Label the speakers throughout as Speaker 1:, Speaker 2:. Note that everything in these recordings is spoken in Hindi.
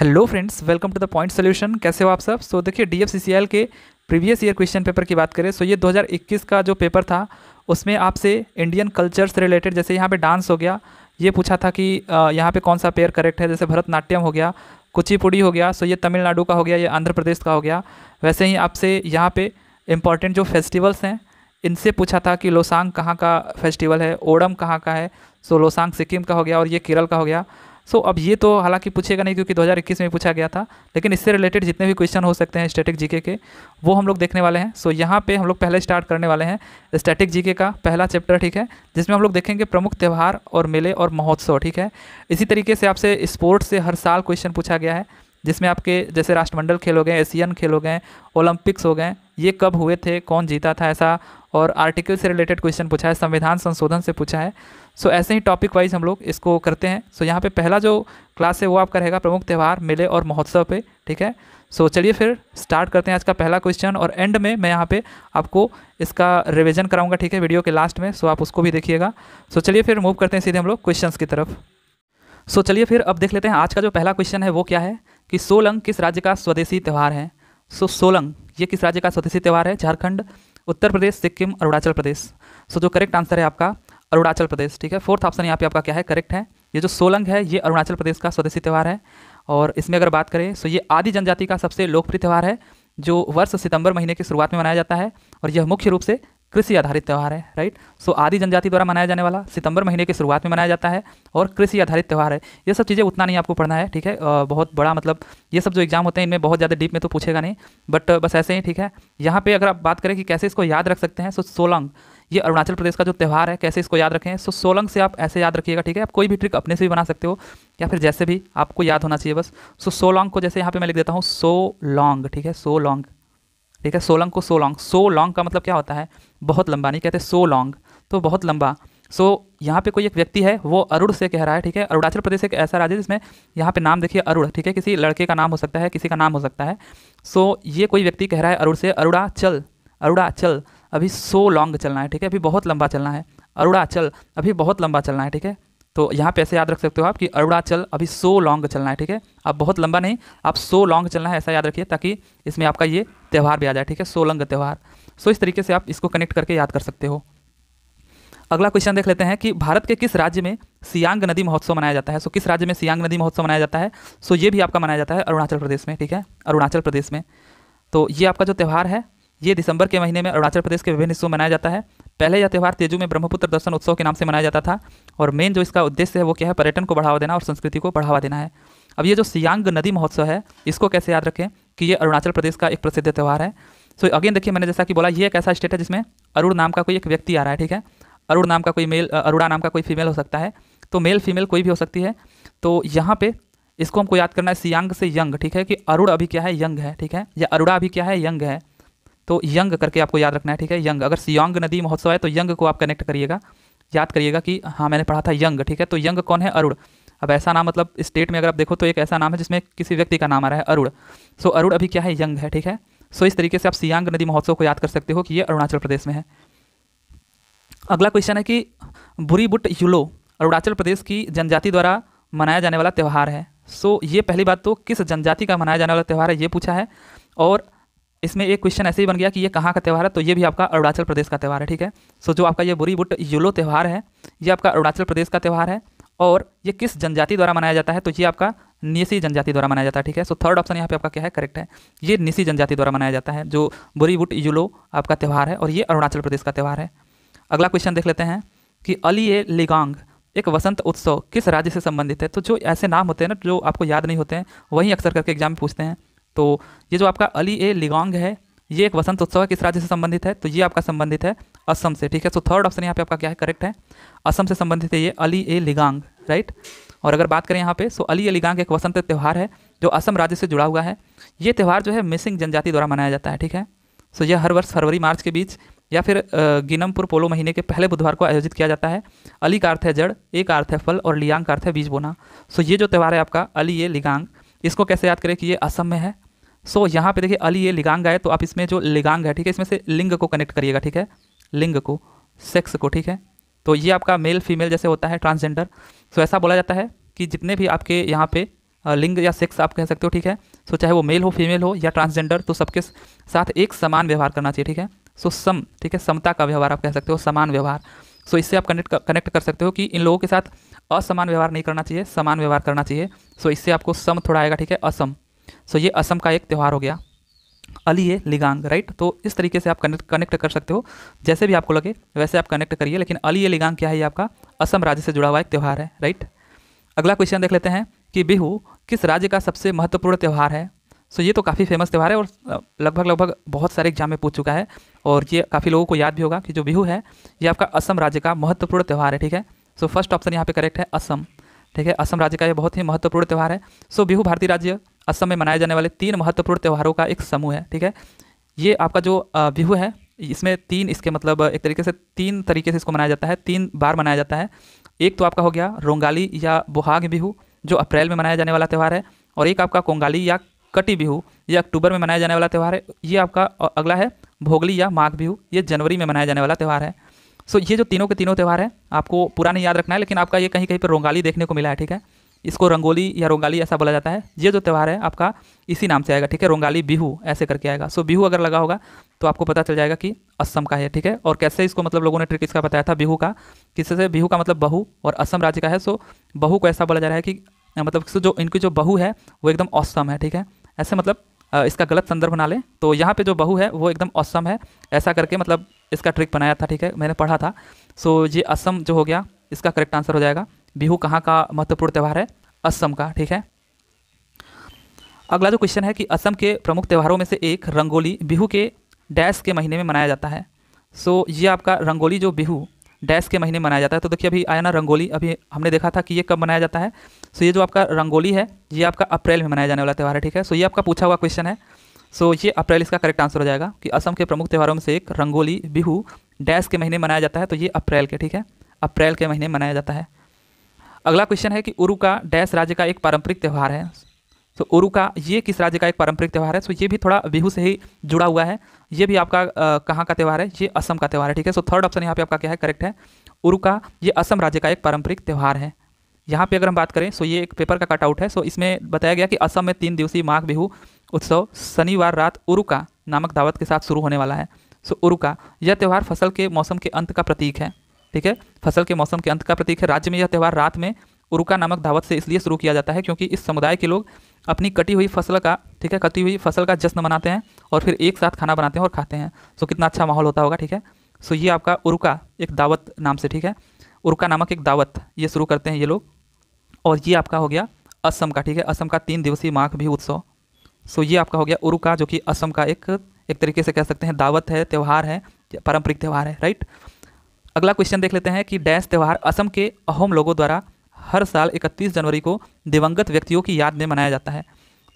Speaker 1: hello friends welcome to the point solution कैसे हो आप सब सो so, देखिए डीएफसीसीएल के प्रीवियस ईयर क्वेश्चन पेपर की बात करें सो so, ये 2021 का जो पेपर था उसमें आपसे इंडियन कल्चर से रिलेटेड जैसे यहाँ पे डांस हो गया ये पूछा था कि यहाँ पे कौन सा पेयर करेक्ट है जैसे भरतनाट्यम हो गया कुचिपुड़ी हो गया सो so, ये तमिलनाडु का हो गया ये आंध्र प्रदेश का हो गया वैसे ही आपसे यहाँ पर इम्पॉर्टेंट जो फेस्टिवल्स हैं इनसे पूछा था कि लोसांग कहाँ का फेस्टिवल है ओडम कहाँ का है सो so, लोसांग सिक्किम का हो गया और ये केरल का हो गया सो अब ये तो हालांकि पूछेगा नहीं क्योंकि 2021 में पूछा गया था लेकिन इससे रिलेटेड जितने भी क्वेश्चन हो सकते हैं स्टैटिक जीके के वो हम लोग देखने वाले हैं सो यहाँ पे हम लोग पहले स्टार्ट करने वाले हैं स्टैटिक जीके का पहला चैप्टर ठीक है जिसमें हम लोग देखेंगे प्रमुख त्यौहार और मेले और महोत्सव ठीक है इसी तरीके से आपसे स्पोर्ट्स से हर साल क्वेश्चन पूछा गया है जिसमें आपके जैसे राष्ट्रमंडल खेल हो गए एशियन खेल हो गए ओलंपिक्स हो गए ये कब हुए थे कौन जीता था ऐसा और आर्टिकल से रिलेटेड क्वेश्चन पूछा है संविधान संशोधन से पूछा है सो ऐसे ही टॉपिक वाइज हम लोग इसको करते हैं सो यहाँ पे पहला जो क्लास है वो आपका रहेगा प्रमुख त्यौहार मेले और महोत्सव पे ठीक है सो चलिए फिर स्टार्ट करते हैं आज का पहला क्वेश्चन और एंड में मैं यहाँ पे आपको इसका रिविजन कराऊंगा ठीक है वीडियो के लास्ट में सो आप उसको भी देखिएगा सो चलिए फिर मूव करते हैं सीधे हम लोग क्वेश्चन की तरफ सो चलिए फिर अब देख लेते हैं आज का जो पहला क्वेश्चन है वो क्या है कि सोलंग किस राज्य का स्वदेशी त्यौहार है सो सोलंग ये किस राज्य का स्वदेशी त्यौहार है झारखंड उत्तर प्रदेश सिक्किम अरुणाचल प्रदेश सो जो करेक्ट आंसर है आपका अरुणाचल प्रदेश ठीक है फोर्थ ऑप्शन यहाँ पे आपका क्या है करेक्ट है ये जो सोलंग है ये अरुणाचल प्रदेश का स्वदेशी त्यौहार है और इसमें अगर बात करें तो ये आदि जनजाति का सबसे लोकप्रिय त्यौहार है जो वर्ष सितंबर महीने की शुरुआत में मनाया जाता है और यह मुख्य रूप से कृषि आधारित त्यौहार है राइट सो आदि जनजाति द्वारा मनाया जाने वाला सितंबर महीने की शुरुआत में मनाया जाता है और कृषि आधारित त्यौहार है ये सब चीज़ें उतना नहीं आपको पढ़ना है ठीक है बहुत बड़ा मतलब ये सब जो एग्जाम होते हैं इनमें बहुत ज़्यादा डीप में तो पूछेगा नहीं बट बस ऐसे ही ठीक है यहाँ पर अगर आप बात करें कि कैसे इसको याद रख सकते हैं सो सोलंग ये अरुणाचल प्रदेश का जो त्यौहार है कैसे इसको याद रखें सो सोलंग से आप ऐसे याद रखिएगा ठीक है आप कोई भी ट्रिक अपने से भी बना सकते हो या फिर जैसे भी आपको याद होना चाहिए बस सो सो लॉन्ग को जैसे यहाँ पे मैं लिख देता हूँ सो लॉन्ग ठीक है सो लॉन्ग ठीक है सोलंग को सो लॉन्ग सो लॉन्ग का मतलब क्या होता है बहुत लंबा नहीं कहते सो लॉन्ग तो बहुत लंबा सो so, यहाँ पे कोई एक व्यक्ति है वो अरुण से कह रहा है ठीक है अरुणाचल प्रदेश एक ऐसा राज्य जिसमें यहाँ पे नाम देखिए अरुण ठीक है किसी लड़के का नाम हो सकता है किसी का नाम हो सकता है सो so, ये कोई व्यक्ति कह रहा है अरुण से अरुणाचल अरुणाचल अभी सो लॉन्ग चलना है ठीक है अभी बहुत लंबा चलना है अरुणाचल अभी बहुत लंबा चलना है ठीक है तो यहाँ पे ऐसे याद रख सकते हो आप कि अरुणाचल अभी सो लॉन्ग चलना है ठीक है आप बहुत लंबा नहीं आप सो लॉन्ग चलना है ऐसा याद रखिए ताकि इसमें आपका ये त्यौहार भी आ जाए ठीक है सो लॉन्ग त्यौहार सो इस तरीके से आप इसको कनेक्ट करके याद कर सकते हो अगला क्वेश्चन देख लेते हैं कि भारत के किस राज्य में सियांग नदी महोत्सव मनाया जाता है सो किस राज्य में सियांग नदी महोत्सव मनाया जाता है सो ये भी आपका मनाया जाता है अरुणाचल प्रदेश में ठीक है अरुणाचल प्रदेश में तो ये आपका जो त्यौहार है ये दिसंबर के महीने में अरुणाचल प्रदेश के विभिन्न हिस्सों में मनाया जाता है पहले यह त्यौहार तेजू में ब्रह्मपुत्र दर्शन उत्सव के नाम से मनाया जाता था और मेन जो इसका उद्देश्य है वो क्या है पर्यटन को बढ़ावा देना और संस्कृति को बढ़ावा देना है अब ये जो सियांग नदी महोत्सव है इसको कैसे याद रखें कि ये अरुणाचल प्रदेश का एक प्रसिद्ध त्यौहार है सो अगेन देखिए मैंने जैसा कि बोला ये एक ऐसा स्टेट है जिसमें अरुण नाम का कोई एक व्यक्ति आ रहा है ठीक है अरुण नाम का कोई मेल अरुणा नाम का कोई फीमेल हो सकता है तो मेल फीमेल कोई भी हो सकती है तो यहाँ पे इसको हमको याद करना है सियांग से यंग ठीक है कि अरुण अभी क्या है यंग है ठीक है या अरुणा अभी क्या है यंग है तो यंग करके आपको याद रखना है ठीक है यंग अगर सियांग नदी महोत्सव है तो यंग को आप कनेक्ट करिएगा याद करिएगा कि हाँ मैंने पढ़ा था यंग ठीक है तो यंग कौन है अरुण अब ऐसा नाम मतलब स्टेट में अगर आप देखो तो एक ऐसा नाम है जिसमें किसी व्यक्ति का नाम आ रहा है अरुण सो अरुण अभी क्या है यंग है ठीक है सो इस तरीके से आप सियांग नदी महोत्सव को याद कर सकते हो कि ये अरुणाचल प्रदेश में है अगला क्वेश्चन है कि बुरी बुट यूलो अरुणाचल प्रदेश की जनजाति द्वारा मनाया जाने वाला त्यौहार है सो so, ये पहली बात तो किस जनजाति का मनाया जाने वाला त्यौहार है ये पूछा है और इसमें एक क्वेश्चन ऐसे ही बन गया कि ये कहाँ का त्यौहार है तो ये भी आपका अरुणाचल प्रदेश का त्यौहार है ठीक है सो जो आपका ये बुरी बुट यूलो त्यौहार है ये आपका अरुणाचल प्रदेश का त्यौहार है और ये किस जनजाति द्वारा मनाया जाता है तो ये आपका निसी जनजाति द्वारा मनाया जाता है ठीक है सो थर्ड ऑप्शन यहाँ पे आपका क्या है करेक्ट है ये निसी जनजाति द्वारा मनाया जाता है जो बुरी बुट यूलो आपका त्यौहार है और ये अरुणाचल प्रदेश का त्यौहार है अगला क्वेश्चन देख लेते हैं कि अली ए लिगांग एक वसंत उत्सव किस राज्य से संबंधित है तो जो ऐसे नाम होते हैं ना जो आपको याद नहीं होते हैं वही अक्सर करके एग्जाम में पूछते हैं तो ये जो आपका अली ए लिगोंग है ये एक वसंत उत्सव है किस राज्य से संबंधित है तो ये आपका संबंधित है असम से ठीक है सो थर्ड ऑप्शन यहाँ पे आपका क्या है करेक्ट है असम से संबंधित है ये अली ए लिगांग राइट और अगर बात करें यहाँ पे सो अली ए लिगांग एक वसंत त्यौहार है जो असम राज्य से जुड़ा हुआ है ये त्यौहार जो है मिसिंग जनजाति द्वारा मनाया जाता है ठीक है सो यह हर वर्ष फरवरी मार्च के बीच या फिर गिनमपुर पोलो महीने के पहले बुधवार को आयोजित किया जाता है अली का अर्थ है जड़ ए का अर्थ है फल और लियांग का अर्थ है बीज बोना सो ये जो त्यौहार है आपका अली ए लिगांग इसको कैसे याद करें कि ये असम में है सो so, यहाँ पे देखिए अली ये लिगांग है तो आप इसमें जो लिगांग है ठीक है इसमें से लिंग को कनेक्ट करिएगा ठीक है लिंग को सेक्स को ठीक है तो ये आपका मेल फीमेल जैसे होता है ट्रांसजेंडर सो ऐसा बोला जाता है कि जितने भी आपके यहाँ पे लिंग या सेक्स आप कह सकते हो ठीक है सो चाहे वो मेल हो फीमेल हो या ट्रांसजेंडर तो सबके साथ एक समान व्यवहार करना चाहिए ठीक है सो सम ठीक है समता का व्यवहार आप कह सकते हो समान व्यवहार सो इससे आप कनेक्ट कनेक्ट कर सकते हो कि इन लोगों के साथ असमान व्यवहार नहीं करना चाहिए समान व्यवहार करना चाहिए सो इससे आपको सम थोड़ा आएगा ठीक है असम सो ये असम का एक त्यौहार हो गया अली ये लिगांग राइट तो इस तरीके से आप कनेक्ट कनेक्ट कर सकते हो जैसे भी आपको लगे वैसे आप कनेक्ट करिए लेकिन अली ये लिगांग क्या है ये आपका असम राज्य से जुड़ा हुआ एक त्यौहार है राइट अगला क्वेश्चन देख लेते हैं कि बिहू किस राज्य का सबसे महत्वपूर्ण त्यौहार है सो ये तो काफ़ी फेमस त्यौहार है और लगभग लगभग बहुत सारे एग्जाम में पूछ चुका है और ये काफ़ी लोगों को याद भी होगा कि जो बिहू है ये आपका असम राज्य का महत्वपूर्ण त्यौहार है ठीक है सो फर्स्ट ऑप्शन यहाँ पर करेक्ट है असम ठीक है असम राज्य का ये बहुत ही महत्वपूर्ण त्यौहार है सो बिहू भारतीय राज्य असम में मनाए जाने वाले तीन महत्वपूर्ण त्यौहारों का एक समूह है ठीक है ये आपका जो बिहू है इसमें तीन इसके मतलब एक तरीके से तीन तरीके से इसको मनाया जाता है तीन बार मनाया जाता है एक तो आपका हो गया रोंगाली या बुहाग बिहू जो अप्रैल में मनाया जाने वाला त्यौहार है और एक आपका कोंगाली या कटी बिहू ये अक्टूबर में मनाया जाने वाला त्यौहार है ये आपका अगला है भोगली या माघ बिहू ये जनवरी में मनाया जाने वाला त्यौहार है सो ये जो तीनों के तीनों त्यौहार हैं आपको पूरा नहीं याद रखना है लेकिन आपका ये कहीं कहीं पर रोंगाली देखने को मिला है ठीक है इसको रंगोली या रंगाली ऐसा बोला जाता है ये जो त्यौहार है आपका इसी नाम से आएगा ठीक है रंगाली बिहू ऐसे करके आएगा सो बिहू अगर लगा होगा तो आपको पता चल जाएगा कि असम का है ठीक है और कैसे इसको मतलब लोगों ने ट्रिक इसका बताया था बिहू का किससे से बिहू का मतलब बहू और असम राज्य का है सो बहू को ऐसा बोला जा रहा है कि मतलब जो इनकी जो बहू है वो एकदम औसम है ठीक है ऐसे मतलब इसका गलत संदर्भ ना लें तो यहाँ पे जो बहू है वो एकदम औसम है ऐसा करके मतलब इसका ट्रिक बनाया था ठीक है मैंने पढ़ा था सो ये असम जो हो गया इसका करेक्ट आंसर हो जाएगा बिहू कहाँ का महत्वपूर्ण त्यौहार है असम का ठीक है अगला जो क्वेश्चन है कि असम के प्रमुख त्यौहारों में से एक रंगोली बिहू के डैश के महीने में मनाया जाता है सो so, ये आपका रंगोली जो बिहू डैश के महीने मनाया जाता है तो देखिए अभी आया ना रंगोली अभी हमने देखा था कि ये कब मनाया जाता है सो so, ये जो आपका रंगोली है ये आपका अप्रैल में मनाया जाने वाला त्यौहार है ठीक है सो so, ये आपका पूछा हुआ क्वेश्चन है सो so, ये अप्रैल इसका करेक्ट आंसर हो जाएगा कि असम के प्रमुख त्यौहारों में से एक रंगोली बिहू डैश के महीने मनाया जाता है तो ये अप्रैल के ठीक है अप्रैल के महीने मनाया जाता है अगला क्वेश्चन है कि उरु का डैश राज्य का एक पारंपरिक त्यौहार है तो उरु का ये किस राज्य का एक पारंपरिक त्यौहार है सो तो ये भी थोड़ा बिहू से ही जुड़ा हुआ है ये भी आपका कहाँ का त्यौहार है ये असम का त्यौहार है ठीक है सो थर्ड ऑप्शन यहाँ पे आपका क्या है करेक्ट है उरु का ये असम राज्य का एक पारंपरिक त्यौहार है यहाँ पे अगर हम बात करें सो ये एक पेपर का कटआउट है सो इसमें बताया गया कि असम में तीन दिवसीय माघ बिहू उत्सव शनिवार रात उरुका नामक दावत के साथ शुरू होने वाला है सो उरुका यह त्यौहार फसल के मौसम के अंत का प्रतीक है ठीक है फसल के मौसम के अंत का प्रतीक है राज्य में यह त्यौहार रात में उरुका नामक दावत से इसलिए शुरू किया जाता है क्योंकि इस समुदाय के लोग अपनी कटी हुई फसल का ठीक है कटी हुई फसल का जश्न मनाते हैं और फिर एक साथ खाना बनाते हैं और खाते हैं सो कितना अच्छा माहौल होता होगा ठीक है सो ये आपका उरुका एक दावत नाम से ठीक है उरुका नामक एक दावत ये शुरू करते हैं ये लोग और ये आपका हो गया असम का ठीक है असम का तीन दिवसीय माघ भी उत्सव सो ये आपका हो गया उरुका जो कि असम का एक एक तरीके से कह सकते हैं दावत है त्यौहार है पारंपरिक त्यौहार है राइट अगला क्वेश्चन देख लेते हैं कि डैश त्यौहार असम के अहोम लोगों द्वारा हर साल 31 जनवरी को दिवंगत व्यक्तियों की याद में मनाया जाता है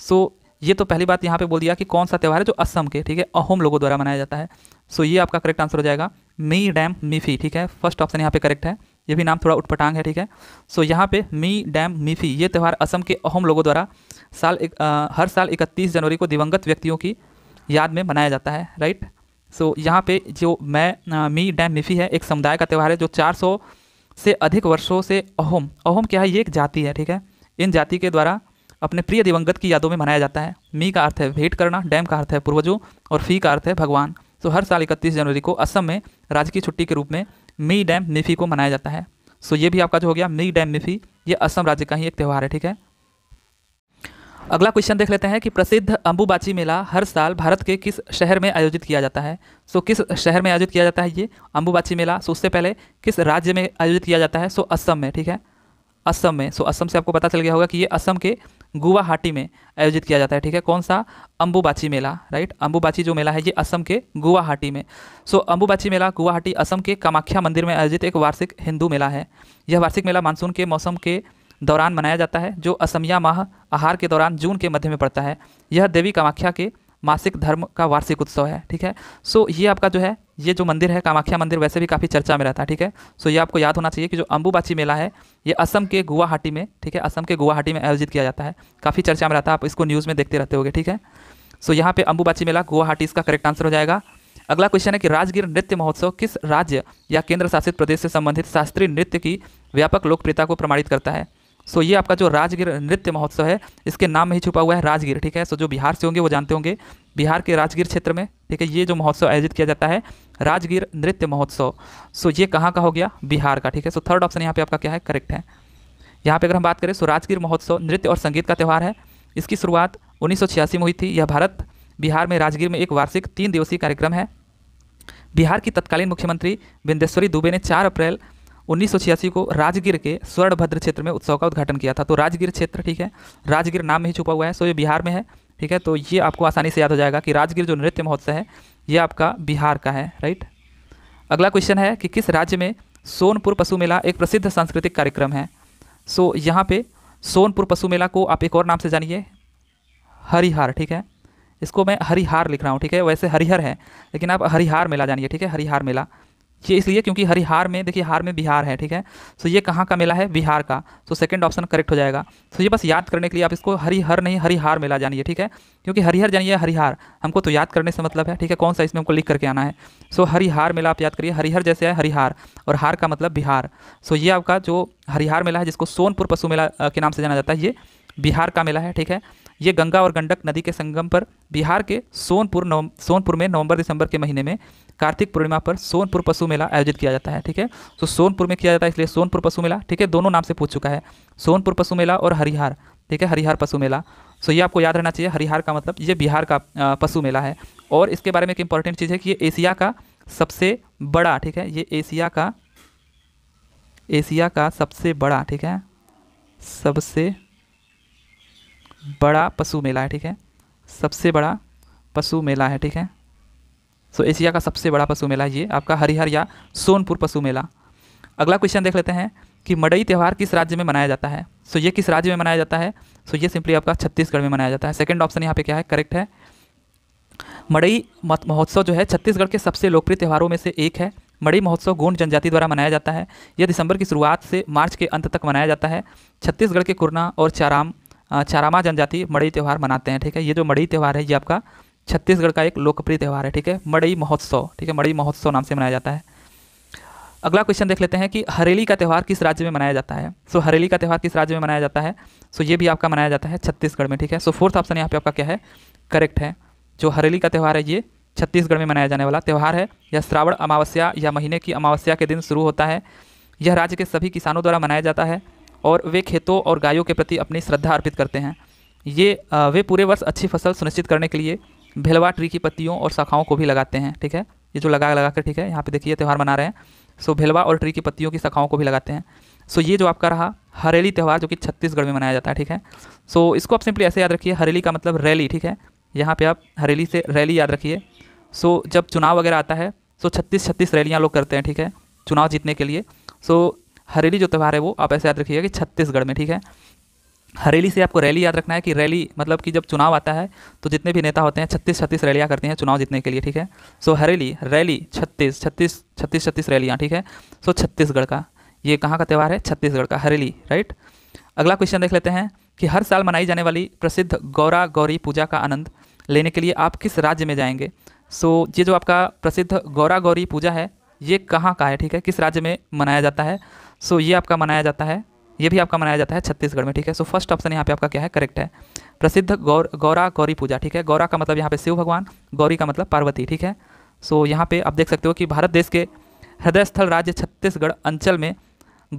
Speaker 1: सो so, ये तो पहली बात यहाँ पे बोल दिया कि कौन सा त्यौहार है जो असम के ठीक है अहोम लोगों द्वारा मनाया जाता है सो so, ये आपका करेक्ट आंसर हो जाएगा मी डैम मीफी ठीक है फर्स्ट ऑप्शन यहाँ पे करेक्ट है ये भी नाम थोड़ा उठपटांग है ठीक है सो so, यहाँ पे मी डैम मीफी ये त्यौहार असम के अहोम लोगों द्वारा साल एक, आ, हर साल इकतीस जनवरी को दिवंगत व्यक्तियों की याद में मनाया जाता है राइट सो so, यहाँ पे जो मैं मी डैम मिफी है एक समुदाय का त्यौहार है जो 400 से अधिक वर्षों से अहोम अहोम क्या है ये एक जाति है ठीक है इन जाति के द्वारा अपने प्रिय दिवंगत की यादों में मनाया जाता है मी का अर्थ है भेंट करना डैम का अर्थ है पूर्वजों और फी का अर्थ है भगवान सो so, हर साल इकतीस जनवरी को असम में राजकीय छुट्टी के रूप में मी डैम मिफी को मनाया जाता है सो so, ये भी आपका जो हो गया मी डैम मिफी ये असम राज्य का ही एक त्यौहार है ठीक है अगला क्वेश्चन देख लेते हैं कि प्रसिद्ध अंबुबाची मेला हर साल भारत के किस शहर में आयोजित किया जाता है सो किस शहर में आयोजित किया जाता है ये अंबुबाची मेला सो उससे पहले किस राज्य में आयोजित किया जाता है सो असम में ठीक है असम में सो असम से आपको पता चल गया होगा कि ये असम के गुवाहाटी में आयोजित किया जाता है ठीक है कौन सा अंबुबाची मेला राइट अंबुबाची जो मेला है ये असम के गुवाहाटी में सो अंबुबाची मेला गुवाहाटी असम के कामाख्या मंदिर में आयोजित एक वार्षिक हिंदू मेला है यह वार्षिक मेला मानसून के मौसम के दौरान मनाया जाता है जो असमिया माह आहार के दौरान जून के मध्य में पड़ता है यह देवी कामाख्या के मासिक धर्म का वार्षिक उत्सव है ठीक है सो ये आपका जो है ये जो मंदिर है कामाख्या मंदिर वैसे भी काफ़ी चर्चा में रहता है ठीक है सो ये आपको याद होना चाहिए कि जो अम्बुबाची मेला है ये असम के गुवाहाटी में ठीक है असम के गुवाहाटी में आयोजित किया जाता है काफ़ी चर्चा में रहता है आप इसको न्यूज़ में देखते रहते हो ठीक है सो यहाँ पर अम्बुबाची मेला गुवाहाटी इसका करेक्ट आंसर हो जाएगा अगला क्वेश्चन है कि राजगीर नृत्य महोत्सव किस राज्य या केंद्र शासित प्रदेश से संबंधित शास्त्रीय नृत्य की व्यापक लोकप्रियता को प्रमाणित करता है सो ये आपका जो राजगीर नृत्य महोत्सव है इसके नाम में ही छुपा हुआ है राजगीर ठीक है सो जो बिहार से होंगे वो जानते होंगे बिहार के राजगीर क्षेत्र में ठीक है ये जो महोत्सव आयोजित किया जाता है राजगीर नृत्य महोत्सव सो ये कहाँ का हो गया बिहार का ठीक है सो थर्ड ऑप्शन यहाँ पे आपका क्या है करेक्ट है यहाँ पे अगर हम बात करें सो राजगीर महोत्सव नृत्य और संगीत का त्यौहार है इसकी शुरुआत उन्नीस में हुई थी यह भारत बिहार में राजगीर में एक वार्षिक तीन दिवसीय कार्यक्रम है बिहार की तत्कालीन मुख्यमंत्री बिंदेश्वरी दुबे ने चार अप्रैल उन्नीस को राजगीर के स्वर्णभद्र क्षेत्र में उत्सव का उद्घाटन किया था तो राजगीर क्षेत्र ठीक है राजगीर नाम में ही छुपा हुआ है सो ये बिहार में है ठीक है तो ये आपको आसानी से याद हो जाएगा कि राजगीर जो नृत्य महोत्सव है ये आपका बिहार का है राइट अगला क्वेश्चन है कि किस राज्य में सोनपुर पशु मेला एक प्रसिद्ध सांस्कृतिक कार्यक्रम है सो यहाँ पे सोनपुर पशु मेला को आप एक और नाम से जानिए हरिहार ठीक है इसको मैं हरिहार लिख रहा हूँ ठीक है वैसे हरिहर है लेकिन आप हरिहार मेला जानिए ठीक है हरिहार मेला ये इसलिए क्योंकि हरिहार में देखिए हार में बिहार है ठीक है सो ये कहाँ का मेला है बिहार का सो सेकंड ऑप्शन करेक्ट हो जाएगा सो ये बस याद करने के लिए आप इसको हरिहर नहीं हरिहार मेला जानिए ठीक है क्योंकि हरिहर जानिए हरिहार हमको तो याद करने से मतलब है ठीक है कौन सा इसमें हमको लिख करके आना है सो हरिहार मेला आप याद करिए हरिहर जैसे है हरिहार और हार का मतलब बिहार सो ये आपका जो हरिहार मेला है जिसको सोनपुर पशु मेला के नाम से जाना जाता है ये बिहार का मेला है ठीक है ये गंगा और गंडक नदी के संगम पर बिहार के सोनपुर सोनपुर में नवंबर दिसंबर के महीने में कार्तिक पूर्णिमा पर सोनपुर पशु मेला आयोजित किया जाता है ठीक है तो सोनपुर में किया जाता है इसलिए सोनपुर पशु मेला ठीक है दोनों नाम से पूछ चुका है सोनपुर पशु मेला और हरिहार ठीक है हरिहार पशु मेला सो ये आपको याद रहना चाहिए हरिहार का मतलब ये बिहार का पशु मेला है और इसके बारे में एक इंपॉर्टेंट चीज़ है कि ये एशिया का सबसे बड़ा ठीक है ये एशिया का एशिया का सबसे बड़ा ठीक है सबसे बड़ा पशु मेला है ठीक है सबसे बड़ा पशु मेला है ठीक है सो एशिया का सबसे बड़ा पशु मेला ये आपका हरिहर या सोनपुर पशु मेला अगला क्वेश्चन देख लेते हैं कि मडई त्यौहार किस राज्य में मनाया जाता है सो ये किस राज्य में मनाया जाता है सो ये सिंपली आपका छत्तीसगढ़ में मनाया जाता है सेकेंड ऑप्शन यहाँ पे क्या है करेक्ट है मड़ई महोत्सव जो है छत्तीसगढ़ के सबसे लोकप्रिय त्यौहारों में से एक है मड़ई महोत्सव गोंड जनजाति द्वारा मनाया जाता है यह दिसंबर की शुरुआत से मार्च के अंत तक मनाया जाता है छत्तीसगढ़ के कुरना और चाराम चारामा जनजाति मड़ई त्यौहार मनाते हैं ठीक है ये जो मड़ई त्यौहार है ये आपका छत्तीसगढ़ का एक लोकप्रिय त्यौहार है ठीक है मड़ई महोत्सव ठीक है मड़ई महोत्सव नाम से मनाया जाता है अगला क्वेश्चन देख लेते हैं कि हरेली का त्यौहार किस राज्य में मनाया जाता है सो so, हरेली का त्यौहार किस राज्य में मनाया जाता है सो so, ये भी आपका मनाया जाता है छत्तीसगढ़ में ठीक है सो फोर्थ ऑप्शन यहाँ पे आपका क्या है करेक्ट है जो हरेली का त्यौहार है ये छत्तीसगढ़ में मनाया जाने वाला त्यौहार है यह श्रावण अमावस्या या महीने की अमावस्या के दिन शुरू होता है यह राज्य के सभी किसानों द्वारा मनाया जाता है और वे खेतों और गायों के प्रति अपनी श्रद्धा अर्पित करते हैं ये वे पूरे वर्ष अच्छी फसल सुनिश्चित करने के लिए भेलवा ट्री की पत्तियों और शाखाओं को भी लगाते हैं ठीक है ये जो लगा लगा कर ठीक है यहाँ पे देखिए त्यौहार मना रहे हैं सो भेलवा और ट्री की पत्तियों की शाखाओं को भी लगाते हैं सो ये जो आपका रहा हरेली त्यौहार जो कि छत्तीसगढ़ में मनाया जाता है ठीक है सो इसको आप सिंपली ऐसे याद रखिए हरेली का मतलब रैली ठीक है यहाँ पर आप हरेली से रैली याद रखिए सो जब चुनाव वगैरह आता है सो छत्तीस छत्तीस रैलियाँ लोग करते हैं ठीक है चुनाव जीतने के लिए सो हरेली जो त्यौहार है वो आप ऐसे याद रखिएगा कि छत्तीसगढ़ में ठीक है हरेली से आपको रैली याद रखना है कि रैली मतलब कि जब चुनाव आता है तो जितने भी नेता होते हैं छत्तीस छत्तीस रैलियाँ करते हैं चुनाव जीतने के लिए ठीक है सो हरेली रैली छत्तीस छत्तीस छत्तीस छत्तीस रैलियाँ ठीक है सो छत्तीसगढ़ का ये कहाँ का त्यौहार है छत्तीसगढ़ का हरेली राइट अगला क्वेश्चन देख लेते हैं कि हर साल मनाई जाने वाली प्रसिद्ध गौरा गौरी पूजा का आनंद लेने के लिए आप किस राज्य में जाएंगे सो so, ये जो आपका प्रसिद्ध गौरा गौरी पूजा है ये कहाँ का है ठीक है किस राज्य में मनाया जाता है सो so, ये आपका मनाया जाता है ये भी आपका मनाया जाता है छत्तीसगढ़ में ठीक है सो फर्स्ट ऑप्शन यहाँ पे आपका क्या है करेक्ट है प्रसिद्ध गौर गौरा गौरी पूजा ठीक है गौरा का मतलब यहाँ पे शिव भगवान गौरी का मतलब पार्वती ठीक है सो यहाँ पे आप देख सकते हो कि भारत देश के हृदय स्थल राज्य छत्तीसगढ़ अंचल में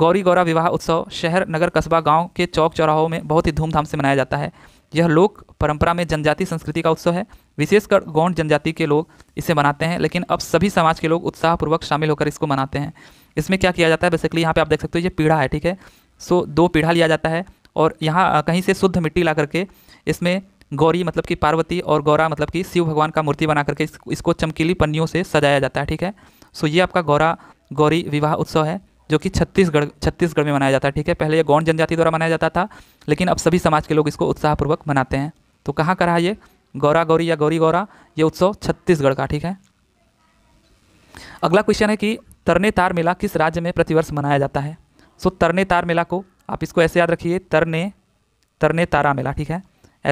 Speaker 1: गौरी गौरा विवाह उत्सव शहर नगर कस्बा गाँव के चौक चौराहों में बहुत ही धूमधाम से मनाया जाता है यह लोक परंपरा में जनजाति संस्कृति का उत्सव है विशेषकर गौंड जनजाति के लोग इसे मनाते हैं लेकिन अब सभी समाज के लोग उत्साहपूर्वक शामिल होकर इसको मनाते हैं इसमें क्या किया जाता है बेसिकली यहाँ पे आप देख सकते हो ये पीढ़ा है ठीक है सो दो पीढ़ा लिया जाता है और यहाँ कहीं से शुद्ध मिट्टी ला करके इसमें गौरी मतलब कि पार्वती और गौरा मतलब कि शिव भगवान का मूर्ति बना करके इसको चमकीली पन्नियों से सजाया जाता है ठीक है सो ये आपका गौरा गौरी विवाह उत्सव है जो कि छत्तीसगढ़ छत्तीसगढ़ में मनाया जाता है ठीक है पहले ये गौंड जनजाति द्वारा मनाया जाता था लेकिन अब सभी समाज के लोग इसको उत्साहपूर्वक मनाते हैं तो कहाँ का रहा ये गौरा गौरी या गौरी गौरा ये उत्सव छत्तीसगढ़ का ठीक है अगला क्वेश्चन है कि तरने तार मेला किस राज्य में प्रतिवर्ष मनाया जाता है सो तरने तार मेला को आप इसको ऐसे याद रखिए तरने तरने तारा मेला ठीक है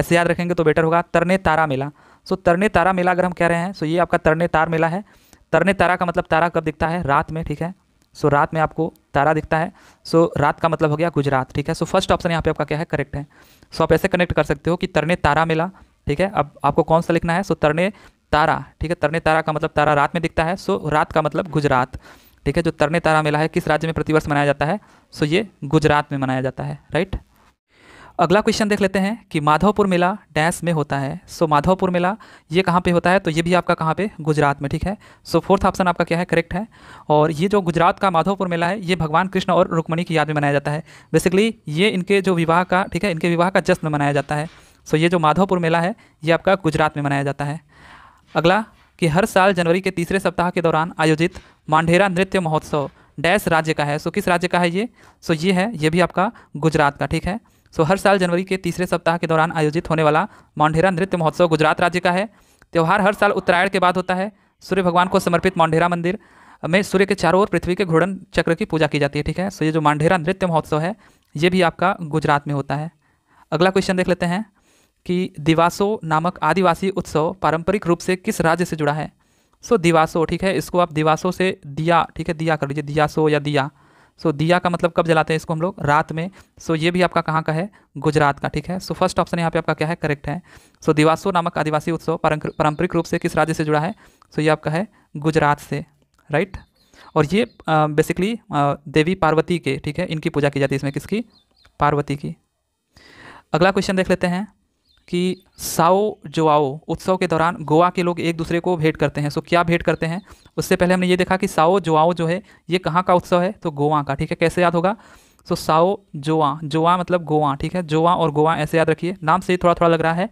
Speaker 1: ऐसे याद रखेंगे तो बेटर होगा तरने तारा मेला सो तरने तारा मेला अगर हम कह रहे हैं सो ये आपका तरने तार मेला है तरने तारा का मतलब तारा कब दिखता है रात में ठीक है सो रात में आपको तारा दिखता है सो रात का मतलब हो गया गुजरात ठीक है सो फर्स्ट ऑप्शन यहाँ पे आपका क्या है करेक्ट है सो आप ऐसे कनेक्ट कर सकते हो कि तरने तारा मेला ठीक है अब आपको कौन सा लिखना है सो तरने तारा ठीक है तरने तारा का मतलब तारा रात में दिखता है सो रात का मतलब गुजरात ठीक है जो तरने तारा मेला है किस राज्य में प्रतिवर्ष मनाया जाता है सो ये गुजरात में मनाया जाता है राइट अगला क्वेश्चन देख लेते हैं कि माधवपुर मेला डैश में होता है सो माधवपुर मेला ये कहाँ पे होता है तो ये भी आपका कहाँ पे गुजरात में ठीक है सो फोर्थ ऑप्शन आपका क्या है करेक्ट है और ये जो गुजरात का माधवपुर मेला है ये भगवान कृष्ण और रुक्मणी की याद में मनाया जाता है बेसिकली ये इनके जो विवाह का ठीक है इनके विवाह का जश्न मनाया जाता है सो ये जो माधवपुर मेला है ये आपका गुजरात में मनाया जाता है अगला कि हर साल जनवरी के तीसरे सप्ताह के दौरान आयोजित मांढेरा नृत्य महोत्सव डैश राज्य का है सो किस राज्य का है ये सो ये है ये भी आपका गुजरात का ठीक है सो हर साल जनवरी के तीसरे सप्ताह के दौरान आयोजित होने वाला मांढेरा नृत्य महोत्सव गुजरात राज्य का है त्यौहार हर साल उत्तरायण के बाद होता है सूर्य भगवान को समर्पित मांढेरा मंदिर में सूर्य के चारों ओर पृथ्वी के घूर्णन चक्र की पूजा की जाती है ठीक है सो ये जो मांढेरा नृत्य महोत्सव है ये भी आपका गुजरात में होता है अगला क्वेश्चन देख लेते हैं कि दिवासो नामक आदिवासी उत्सव पारंपरिक रूप से किस राज्य से जुड़ा है सो so, दिवासो ठीक है इसको आप दिवासो से दिया ठीक है दिया कर लीजिए दियासो या दिया सो so, दिया का मतलब कब जलाते हैं इसको हम लोग रात में सो so, ये भी आपका कहाँ का है गुजरात का ठीक है सो फर्स्ट ऑप्शन यहाँ पे आपका क्या है करेक्ट है सो so, दिवासो नामक आदिवासी उत्सव पारंपरिक रूप से किस राज्य से जुड़ा है सो so, ये आपका है गुजरात से राइट और ये बेसिकली देवी पार्वती के ठीक है इनकी पूजा की जाती है इसमें किसकी पार्वती की अगला क्वेश्चन देख लेते हैं कि साओ जुआओ उत्सव के दौरान गोवा के लोग एक दूसरे को भेंट करते हैं सो क्या भेंट करते हैं उससे पहले हमने ये देखा कि साओ जुआओ जो है ये कहाँ का उत्सव है तो गोवा का ठीक है कैसे याद होगा सो साओ जोआ जोआ मतलब गोवा ठीक है जोआ और गोवा ऐसे याद रखिए नाम से ही थोड़ा थोड़ा लग रहा है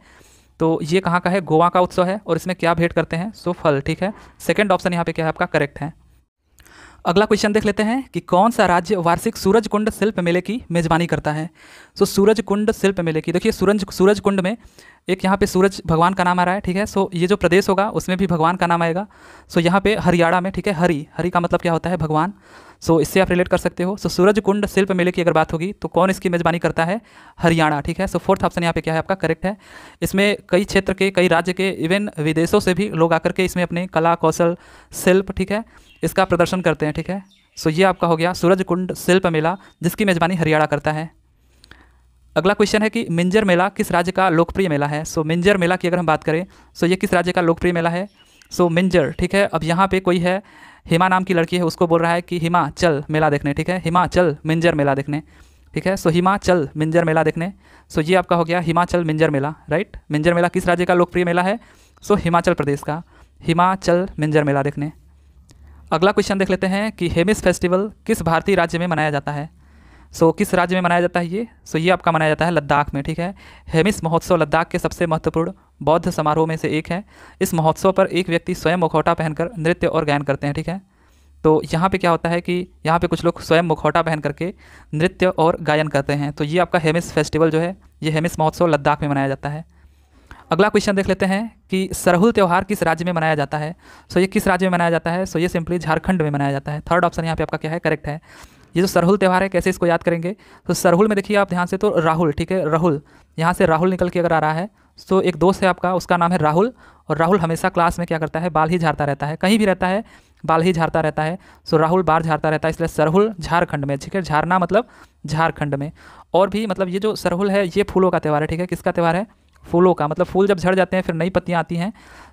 Speaker 1: तो ये कहाँ का है गोवा का उत्सव है और इसमें क्या भेंट करते हैं सो फल ठीक है सेकेंड ऑप्शन यहाँ पे क्या है आपका करेक्ट है अगला क्वेश्चन देख लेते हैं कि कौन सा राज्य वार्षिक सूरज कुंड शिल्प मेले की मेज़बानी करता है सो so, सूरजकुंड शिल्प मेले की देखिए सूरज सूरजकुंड में एक यहाँ पे सूरज भगवान का नाम आ रहा है ठीक है सो so, ये जो प्रदेश होगा उसमें भी भगवान का नाम आएगा सो so, यहाँ पे हरियाणा में ठीक है हरी हरी का मतलब क्या होता है भगवान सो so, इससे आप रिलेट कर सकते हो सो so, सूरजकुंड शिल्प मेले की अगर बात होगी तो कौन इसकी मेज़बानी करता है हरियाणा ठीक है सो फोर्थ ऑप्शन यहाँ पे क्या है आपका करेक्ट है इसमें कई क्षेत्र के कई राज्य के इवन विदेशों से भी लोग आकर के इसमें अपने कला कौशल शिल्प ठीक है इसका प्रदर्शन करते हैं ठीक है सो ये आपका हो गया सूरज कुंड शिल्प मेला जिसकी मेज़बानी हरियाणा करता है अगला क्वेश्चन है कि मिंजर मेला किस राज्य का लोकप्रिय मेला है सो मिंजर मेला की अगर हम बात करें सो ये किस राज्य का लोकप्रिय मेला है सो मिंजर ठीक है अब यहाँ पर कोई है हिमा नाम की लड़की है उसको बोल रहा है कि हिमा चल मेला देखने ठीक है हिमाचल मिंजर मेला देखने ठीक है सो हिमाचल मिंजर मेला देखने सो ये आपका हो गया हिमाचल मिंजर मेला राइट मिंजर मेला किस राज्य का लोकप्रिय मेला है सो हिमाचल प्रदेश का हिमाचल मिंजर मेला देखने अगला क्वेश्चन देख लेते हैं कि हेमिस फेस्टिवल किस भारतीय राज्य में मनाया जाता है सो so, किस राज्य में मनाया जाता है ये सो so, ये आपका मनाया जाता है लद्दाख में ठीक है हेमिस महोत्सव लद्दाख के सबसे महत्वपूर्ण बौद्ध समारोह में से एक है इस महोत्सव पर एक व्यक्ति स्वयं मुखौटा पहनकर नृत्य और गायन करते हैं ठीक है तो यहाँ पे क्या होता है कि यहाँ पे कुछ लोग स्वयं मुखौटा पहन करके नृत्य और गायन करते हैं तो ये आपका हेमिस फेस्टिवल जो है ये हेमिस महोत्सव लद्दाख में मनाया जाता है अगला क्वेश्चन देख लेते हैं कि सरहुल त्यौहार किस राज्य में मनाया जाता है सो ये किस राज्य में मनाया जाता है सो ये सिंपली झारखंड में मनाया जाता है थर्ड ऑप्शन यहाँ पे आपका क्या है करेक्ट है ये जो सरहुल त्यौहार है कैसे इसको याद करेंगे तो सरहुल में देखिए आप ध्यान से तो राहुल ठीक है राहुल यहाँ से राहुल निकल के अगर आ रहा है सो एक दोस्त है आपका उसका नाम है राहुल और राहुल हमेशा क्लास में क्या करता है बाल ही झाड़ता रहता है कहीं भी रहता है बाल ही झाड़ता रहता है सो राहुल बार झाड़ता रहता है इसलिए सरहुल झारखंड में ठीक है झारना मतलब झारखंड में और भी मतलब ये जो सरहुल है ये फूलों का त्यौहार है ठीक है किसका त्यौहार है फूलों का मतलब फूल जब झड़ जाते हैं फिर नई पत्तियाँ आती हैं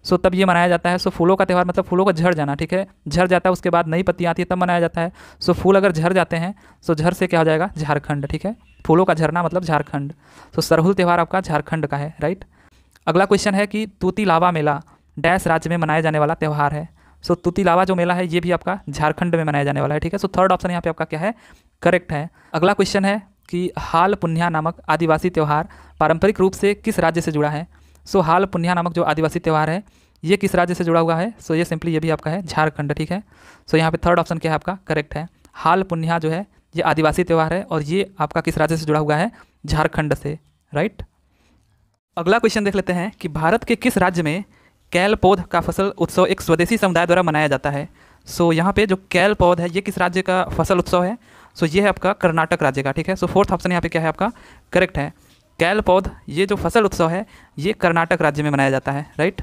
Speaker 1: सो तब ये मनाया जाता है सो फूलों का त्यौहार मतलब फूलों का झड़ जाना ठीक है झड़ जाता है उसके बाद नई पत्तियाँ आती है तब मनाया जाता है सो फूल अगर झड़ जाते हैं सो झड़ से क्या हो जाएगा झारखंड ठीक है फूलों का झरना मतलब झारखंड सो सरहुल त्यौहार आपका झारखंड का है राइट अगला क्वेश्चन है कि तूती लावा मेला डैश राज्य में मनाया जाने वाला त्यौहार है सो तूती लावा जो मेला है ये भी आपका झारखंड में मनाया जाने वाला है ठीक है सो थर्ड ऑप्शन यहाँ पे आपका क्या है करेक्ट है अगला क्वेश्चन है कि हाल पुन्या नामक आदिवासी त्यौहार पारंपरिक रूप से किस राज्य से जुड़ा है सो हाल पुन्या नामक जो आदिवासी त्यौहार है ये किस राज्य से जुड़ा हुआ है सो ये सिंपली ये भी आपका है झारखंड ठीक है सो यहाँ पे थर्ड ऑप्शन क्या है आपका करेक्ट है हाल पुन्या जो है ये आदिवासी त्यौहार है और ये आपका किस राज्य से जुड़ा हुआ है झारखंड से राइट अगला क्वेश्चन देख लेते हैं कि भारत के किस राज्य में कैल पौध का फसल उत्सव एक स्वदेशी समुदाय द्वारा मनाया जाता है सो so, यहाँ पे जो कैल पौध है ये किस राज्य का फसल उत्सव है सो ये है आपका कर्नाटक राज्य का ठीक है सो फोर्थ ऑप्शन यहाँ पे क्या है आपका करेक्ट है कैल पौध ये जो फसल उत्सव है ये कर्नाटक राज्य में मनाया जाता है राइट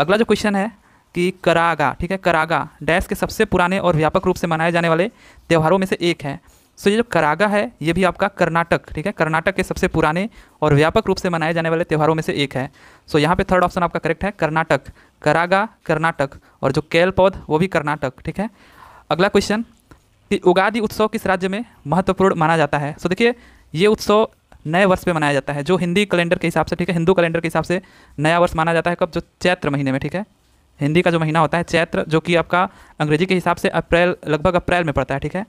Speaker 1: अगला जो क्वेश्चन है कि करागा ठीक है करागा डैश के सबसे पुराने और व्यापक रूप से मनाए जाने वाले त्यौहारों में से एक है सो ये जो करागा है ये भी आपका कर्नाटक ठीक है कर्नाटक के सबसे पुराने और व्यापक रूप से मनाए जाने वाले त्यौहारों में से एक है सो यहाँ पे थर्ड ऑप्शन आपका करेक्ट है कर्नाटक करागा कर्नाटक और जो कैल पौध वो भी कर्नाटक ठीक है अगला क्वेश्चन कि उगादि उत्सव किस राज्य में महत्वपूर्ण माना जाता है सो देखिए ये उत्सव नए वर्ष पे मनाया जाता है जो हिंदी कैलेंडर के हिसाब से ठीक है हिंदू कैलेंडर के हिसाब से नया वर्ष माना जाता है कब जो चैत्र महीने में ठीक है हिंदी का जो महीना होता है चैत्र जो कि आपका अंग्रेजी के हिसाब से अप्रैल लगभग अप्रैल में पड़ता है ठीक है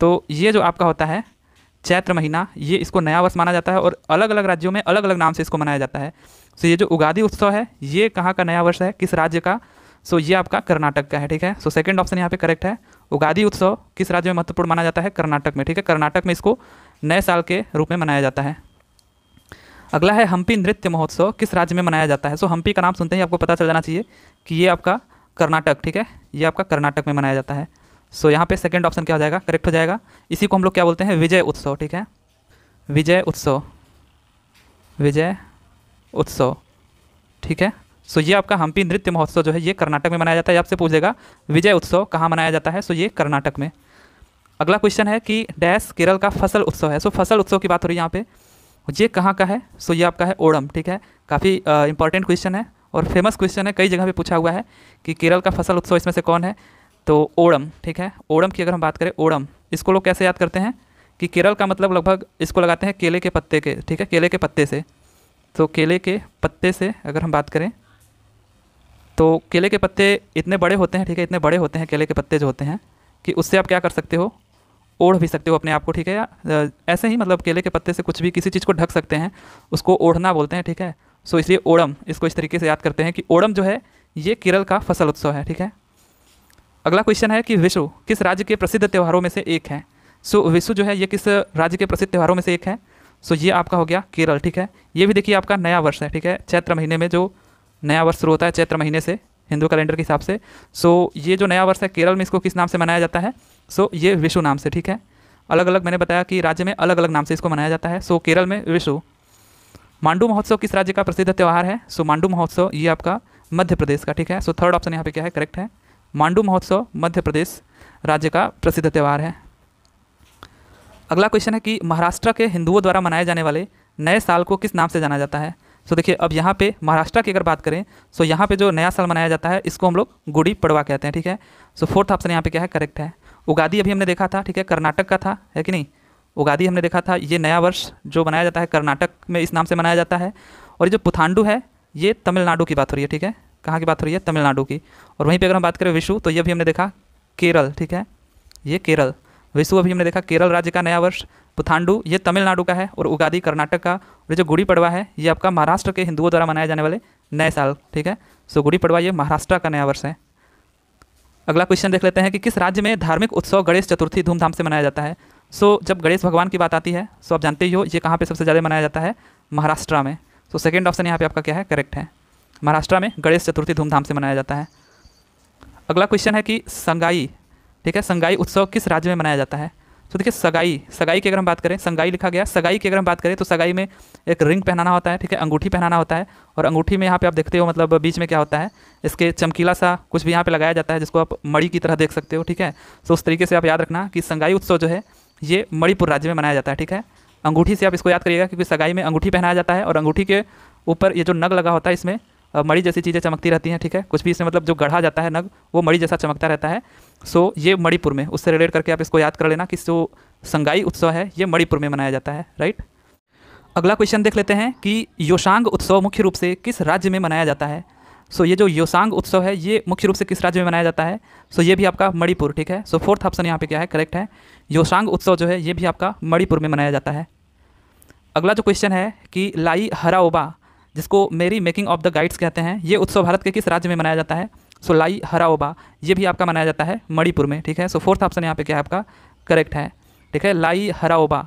Speaker 1: तो ये जो आपका होता है चैत्र महीना ये इसको नया वर्ष माना जाता है और अलग अलग राज्यों में अलग अलग नाम से इसको मनाया जाता है सो ये जो उगादी उत्सव है ये कहाँ का नया वर्ष है किस राज्य का सो ये आपका कर्नाटक का है ठीक है सो सेकेंड ऑप्शन यहाँ पर करेक्ट है उगादी उत्सव किस राज्य में महत्वपूर्ण माना जाता है कर्नाटक में ठीक है कर्नाटक में इसको नए साल के रूप में मनाया जाता है अगला है हम्पी नृत्य महोत्सव किस राज्य में मनाया जाता है सो हम्पी का नाम सुनते ही आपको पता चल जाना चाहिए कि ये आपका कर्नाटक ठीक है ये आपका कर्नाटक में मनाया जाता है सो यहाँ पे सेकंड ऑप्शन क्या हो जाएगा करेक्ट हो जाएगा इसी को हम लोग क्या बोलते हैं विजय उत्सव ठीक है विजय उत्सव विजय उत्सव ठीक है सो ये आपका हम्पी नृत्य महोत्सव जो है ये कर्नाटक में मनाया जाता है आपसे पूछेगा विजय उत्सव कहाँ मनाया जाता है सो ये कर्नाटक में अगला क्वेश्चन है कि डैश केरल का फसल उत्सव है सो फसल उत्सव की बात हो रही है यहाँ पे ये कहाँ का है सो ये आपका है ओणम ठीक है काफ़ी इंपॉर्टेंट क्वेश्चन है और फेमस क्वेश्चन है कई जगह पे पूछा हुआ है कि केरल का फसल उत्सव इसमें से कौन है तो ओणम ठीक है ओणम की अगर हम बात करें ओणम इसको लोग कैसे याद करते हैं कि केरल का मतलब लगभग इसको लगाते हैं केले के पत्ते के ठीक है केले के पत्ते से तो केले के पत्ते से अगर हम बात करें तो केले के पत्ते इतने बड़े होते हैं ठीक है इतने बड़े होते हैं केले के पत्ते जो होते हैं कि उससे आप क्या कर सकते हो ओढ़ भी सकते हो अपने आप को ठीक है या ऐसे ही मतलब केले के पत्ते से कुछ भी किसी चीज़ को ढक सकते हैं उसको ओढ़ना बोलते हैं ठीक है सो इसलिए ओड़म इसको इस तरीके से याद करते हैं कि ओड़म जो है ये केरल का फसल उत्सव है ठीक है अगला क्वेश्चन है कि विशु किस राज्य के प्रसिद्ध त्यौहारों में से एक है सो विशु जो है ये किस राज्य के प्रसिद्ध त्यौहारों में से एक है सो ये आपका हो गया केरल ठीक है ये भी देखिए आपका नया वर्ष है ठीक है चैत्र महीने में जो नया वर्ष शुरू होता है चैत्र महीने से हिंदू कैलेंडर के हिसाब से सो so, ये जो नया वर्ष है केरल में इसको किस नाम से मनाया जाता है सो so, ये विशु नाम से ठीक है अलग अलग मैंने बताया कि राज्य में अलग अलग नाम से इसको मनाया जाता है सो so, केरल में विशु मांडू महोत्सव किस राज्य का प्रसिद्ध त्यौहार है सो so, मांडू महोत्सव ये आपका मध्य प्रदेश का ठीक है सो थर्ड ऑप्शन यहाँ पे क्या है करेक्ट है मांडू महोत्सव मध्य प्रदेश राज्य का प्रसिद्ध त्यौहार है अगला क्वेश्चन है कि महाराष्ट्र के हिंदुओं द्वारा मनाए जाने वाले नए साल को किस नाम से जाना जाता है सो देखिए अब यहाँ पे महाराष्ट्र की अगर बात करें सो यहाँ पे जो नया साल मनाया जाता है इसको हम लोग गुड़ी पड़वा कहते हैं ठीक है सो फोर्थ ऑप्शन यहाँ पे क्या है करेक्ट है उगादी अभी हमने देखा था ठीक है कर्नाटक का था है कि नहीं उगादी हमने देखा था ये नया वर्ष जो मनाया जाता है कर्नाटक में इस नाम से मनाया जाता है और ये जो पुथांडू है ये तमिलनाडु की बात हो रही है ठीक है कहाँ की बात हो रही है तमिलनाडु की और वहीं पर अगर हम बात करें विशु तो ये भी हमने देखा केरल ठीक है ये केरल विश्व अभी हमने देखा केरल राज्य का नया वर्ष पुथांडू ये तमिलनाडु का है और उगादी कर्नाटक का और जो गुड़ी पड़वा है ये आपका महाराष्ट्र के हिंदुओं द्वारा मनाया जाने वाले नए साल ठीक है सो गुड़ी पड़वा ये महाराष्ट्र का नया वर्ष है अगला क्वेश्चन देख लेते हैं कि किस राज्य में धार्मिक उत्सव गणेश चतुर्थी धूमधाम से मनाया जाता है सो जब गणेश भगवान की बात आती है सो आप जानते ही हो ये कहाँ पे सबसे ज़्यादा मनाया जाता है महाराष्ट्र में सो सेकेंड ऑप्शन यहाँ पे आपका क्या है करेक्ट है महाराष्ट्र में गणेश चतुर्थी धूमधाम से मनाया जाता है अगला क्वेश्चन है कि संगाई ठीक है संगाई उत्सव किस राज्य में मनाया जाता है तो देखिए सगाई सगाई की अगर हम बात करें संगाई लिखा गया सगाई की अगर हम बात करें तो सगाई में एक रिंग पहनाना होता है ठीक है अंगूठी पहनाना होता है और अंगूठी में यहाँ पे आप देखते हो मतलब बीच में क्या होता है इसके चमकीला सा कुछ भी यहाँ पे लगाया जाता है जिसको आप मड़ी की तरह देख सकते हो ठीक है तो उस तरीके से आप याद रखना कि संगाई उत्सव जो है ये मणिपुर राज्य में मनाया जाता है ठीक है अंगूठी से आप इसको याद करिएगा क्योंकि सगाई में अंगूठी पहनाया जाता है और अंगूठी के ऊपर ये जो नग लगा होता है इसमें मड़ी जैसी चीज़ें चमकती रहती हैं ठीक है कुछ भी इसमें मतलब जो गढ़ा जाता है नग वो मड़ी जैसा चमकता रहता है सो so, ये मणिपुर में उससे रिलेट करके आप इसको याद कर लेना कि जो संगाई उत्सव है ये मणिपुर में मनाया जाता है राइट अगला क्वेश्चन देख लेते हैं कि योशांग उत्सव मुख्य रूप से किस राज्य में मनाया जाता है सो so, ये जो योसांग उत्सव है ये मुख्य रूप से किस राज्य में मनाया जाता है सो so, ये भी आपका मणिपुर ठीक है सो फोर्थ ऑप्शन यहाँ पे क्या है करेक्ट है योसांग उत्सव जो है ये भी आपका मणिपुर में मनाया जाता है अगला जो क्वेश्चन है कि लाई हराओबा जिसको मेरी मेकिंग ऑफ द गाइड्स कहते हैं ये उत्सव भारत के किस राज्य में मनाया जाता है सो लाई हराओबा ये भी आपका मनाया जाता है मणिपुर में ठीक है सो फोर्थ ऑप्शन यहाँ पे क्या है आपका करेक्ट है ठीक है लाई हराओबा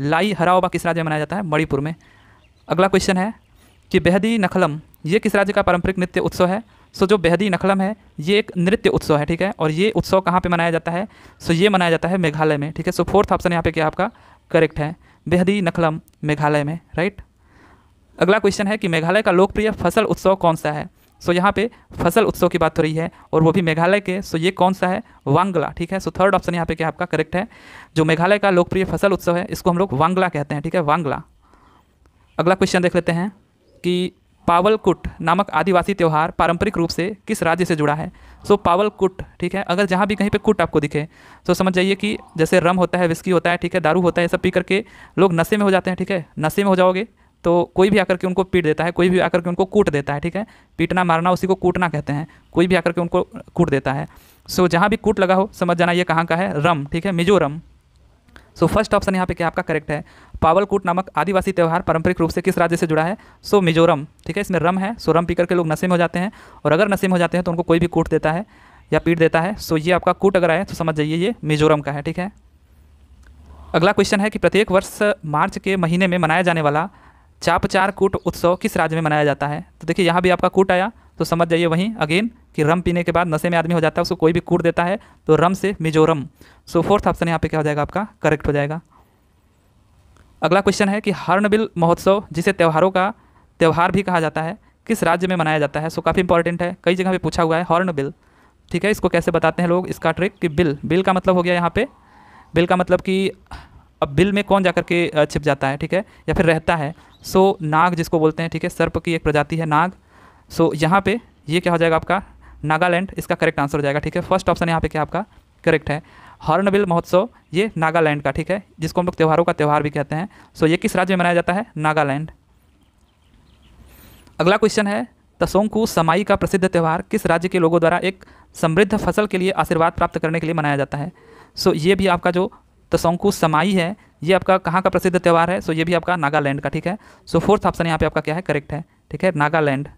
Speaker 1: लाई हराओबा किस राज्य में मनाया जाता है मणिपुर में अगला क्वेश्चन है कि बेहदी नखलम ये किस राज्य का पारंपरिक नृत्य उत्सव है सो जो बेहदी नखलम है ये एक नृत्य उत्सव है ठीक है और ये उत्सव कहाँ पर मनाया जाता है सो ये मनाया जाता है मेघालय में ठीक है सो फोर्थ ऑप्शन यहाँ पे क्या आपका करेक्ट है बेहदी नखलम मेघालय में राइट अगला क्वेश्चन है कि मेघालय का लोकप्रिय फसल उत्सव कौन सा है सो यहाँ पे फसल उत्सव की बात हो रही है और वो भी मेघालय के सो ये कौन सा है वांगला ठीक है सो थर्ड ऑप्शन यहाँ पे क्या आपका करेक्ट है जो मेघालय का लोकप्रिय फसल उत्सव है इसको हम लोग वांगला कहते हैं ठीक है वांगला अगला क्वेश्चन देख लेते हैं कि पावलकुट नामक आदिवासी त्यौहार पारंपरिक रूप से किस राज्य से जुड़ा है सो पावलकुट ठीक है अगर जहाँ भी कहीं पे कुट आपको दिखे तो समझ जाइए कि जैसे रम होता है विस्की होता है ठीक है दारू होता है सब पी करके लोग नशे में हो जाते हैं ठीक है नशे में हो जाओगे तो कोई भी आकर के उनको पीट देता है कोई भी आकर के उनको कूट देता है ठीक है पीटना मारना उसी को कूटना कहते हैं कोई भी आकर के उनको कूट देता है सो जहाँ भी कूट लगा हो समझ जाना ये कहाँ का है रम ठीक है मिजोरम सो फर्स्ट ऑप्शन यहाँ पे क्या आपका करेक्ट है पावलकूट नामक आदिवासी त्यौहार पारंपरिक रूप से किस राज्य से जुड़ा है सो so, मिजोरम ठीक है इसमें रम है सो so, रम पीकर के लोग नशे में हो जाते हैं और अगर नशे में हो जाते हैं तो उनको कोई भी कूट देता है या पीट देता है सो so, ये आपका कूट अगर आए तो समझ जाइए ये मिजोरम का है ठीक है अगला क्वेश्चन है कि प्रत्येक वर्ष मार्च के महीने में मनाया जाने वाला चापचार कूट उत्सव किस राज्य में मनाया जाता है तो देखिए यहाँ भी आपका कूट आया तो समझ जाइए वहीं अगेन कि रम पीने के बाद नशे में आदमी हो जाता है उसको कोई भी कूट देता है तो रम से मिजोरम सो फोर्थ ऑप्शन यहाँ पे क्या हो जाएगा आपका करेक्ट हो जाएगा अगला क्वेश्चन है कि हर्नबिल महोत्सव जिसे त्यौहारों का त्यौहार भी कहा जाता है किस राज्य में मनाया जाता है सो काफ़ी इंपॉर्टेंट है कई जगह पर पूछा हुआ है हॉर्नबिल ठीक है इसको कैसे बताते हैं लोग इसका ट्रिक कि बिल बिल का मतलब हो गया यहाँ पर बिल का मतलब कि अब बिल में कौन जा के छिप जाता है ठीक है या फिर रहता है सो नाग जिसको बोलते हैं ठीक है सर्प की एक प्रजाति है नाग सो यहाँ पे ये क्या हो जाएगा आपका नागालैंड इसका करेक्ट आंसर हो जाएगा ठीक है फर्स्ट ऑप्शन यहाँ पे क्या आपका करेक्ट है हॉर्नबिल महोत्सव ये नागालैंड का ठीक है जिसको हम लोग त्यौहारों का त्यौहार भी कहते हैं सो ये किस राज्य में मनाया जाता है नागालैंड अगला क्वेश्चन है तसोंकू समाई का प्रसिद्ध त्यौहार किस राज्य के लोगों द्वारा एक समृद्ध फसल के लिए आशीर्वाद प्राप्त करने के लिए मनाया जाता है सो ये भी आपका जो तो शंकु समाई है ये आपका कहाँ का प्रसिद्ध त्यौहार है सो ये भी आपका नागालैंड का ठीक है सो फोर्थ ऑप्शन यहाँ पे आपका क्या है करेक्ट है ठीक है नागालैंड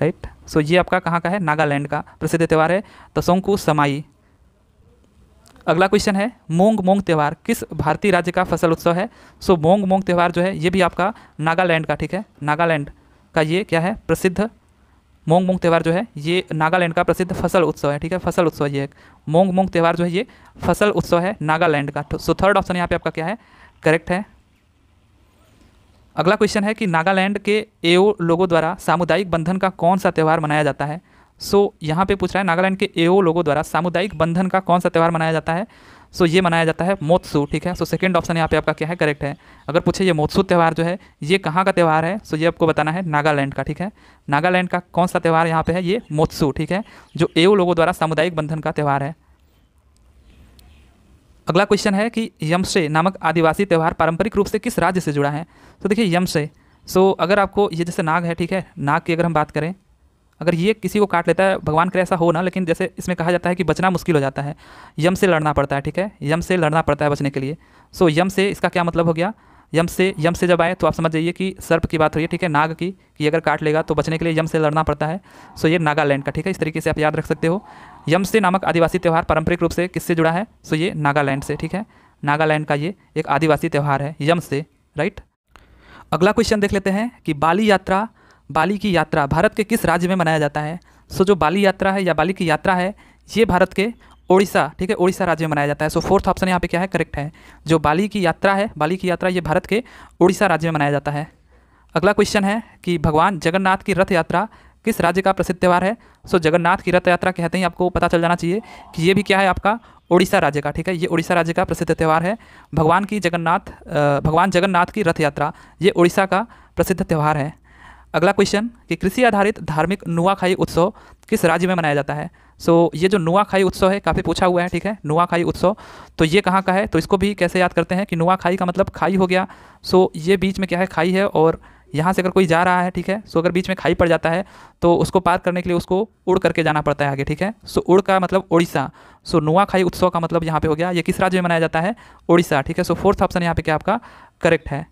Speaker 1: राइट सो ये आपका कहाँ का है नागालैंड का प्रसिद्ध त्यौहार है तो शंकु समाई अगला क्वेश्चन है मोंग मोंग त्यौहार किस भारतीय राज्य का फसल उत्सव है सो मोंग मोंग त्यौहार जो है ये भी आपका नागालैंड का ठीक है नागालैंड का ये क्या है प्रसिद्ध मोंग मोंग त्यौहार जो है ये नागालैंड का प्रसिद्ध फसल उत्सव है ठीक है फसल उत्सव ये एक मोंग मोंग त्यौहार जो है ये फसल उत्सव है नागालैंड का सो थर्ड ऑप्शन यहाँ पे आपका क्या है करेक्ट है अगला क्वेश्चन है कि नागालैंड के एओ लोगों द्वारा सामुदायिक बंधन का कौन सा त्यौहार मनाया जाता है सो so, यहाँ पे पूछ रहा है नागालैंड के एओ लोगों द्वारा सामुदायिक बंधन का कौन सा त्यौहार मनाया जाता है सो ये मनाया जाता है मोत्सू ठीक है सो सेकेंड ऑप्शन यहाँ पे आपका क्या है करेक्ट है अगर पूछे ये मोत्सु त्यौहार जो है ये कहाँ का त्यौहार है सो ये आपको बताना है नागालैंड का ठीक है नागालैंड का कौन सा त्यौहार यहाँ पे है ये मोत्सु ठीक है जो एओ लोगों द्वारा सामुदायिक बंधन का त्यौहार है अगला क्वेश्चन है कि यमसे नामक आदिवासी त्यौहार पारंपरिक रूप से किस राज्य से जुड़ा है तो देखिए यमसे सो अगर आपको ये जैसे नाग है ठीक है नाग की अगर हम बात करें अगर ये किसी को काट लेता है भगवान करे ऐसा हो ना लेकिन जैसे इसमें कहा जाता है कि बचना मुश्किल हो जाता है यम से लड़ना पड़ता है ठीक है यम से लड़ना पड़ता है बचने के लिए सो यम से इसका क्या मतलब हो गया यम से यम से जब आए तो आप समझ जाइए कि सर्प की बात हो रही है ठीक है नाग की कि अगर काट लेगा तो बचने के लिए यम से लड़ना पड़ता है सो ये नागालैंड का ठीक है इस तरीके से आप याद रख सकते हो यम से नामक आदिवासी त्यौहार पारंपरिक रूप से किससे जुड़ा है सो ये नागालैंड से ठीक है नागालैंड का ये एक आदिवासी त्यौहार है यम से राइट अगला क्वेश्चन देख लेते हैं कि बाली यात्रा बाली की यात्रा भारत के किस राज्य में मनाया जाता है सो जो बाली यात्रा है या बाली की यात्रा है ये भारत के ओडिशा ठीक है ओडिशा राज्य में मनाया जाता है सो फोर्थ ऑप्शन यहाँ पे क्या है करेक्ट है जो बाली की यात्रा है बाली की यात्रा ये भारत के ओडिशा राज्य में मनाया जाता है अगला क्वेश्चन है कि भगवान जगन्नाथ की रथ यात्रा किस राज्य का प्रसिद्ध त्यौहार है सो जगन्नाथ की रथ यात्रा कहते हैं आपको पता चल जाना चाहिए कि ये भी क्या है आपका उड़ीसा राज्य का ठीक है ये उड़ीसा राज्य का प्रसिद्ध त्यौहार है भगवान की जगन्नाथ भगवान जगन्नाथ की रथ यात्रा ये उड़ीसा का प्रसिद्ध त्यौहार है अगला क्वेश्चन कि कृषि आधारित धार्मिक नुआखाई उत्सव किस राज्य में मनाया जाता है सो so, ये जो नुआखाई उत्सव है काफ़ी पूछा हुआ है ठीक है नुआखाई उत्सव तो ये कहाँ का है तो इसको भी कैसे याद करते हैं कि नुआखाई का मतलब खाई हो गया सो so, ये बीच में क्या है खाई है और यहाँ से अगर कोई जा रहा है ठीक है सो अगर बीच में खाई पड़ जाता है तो उसको पार करने के लिए उसको उड़ करके जाना पड़ता है आगे ठीक है सो उड़ का मतलब उड़ीसा सो नुआखाई उत्सव का मतलब यहाँ पर हो गया ये किस राज्य में मनाया जाता है उड़ीसा ठीक है सो फोर्थ ऑप्शन यहाँ पर क्या आपका करेक्ट है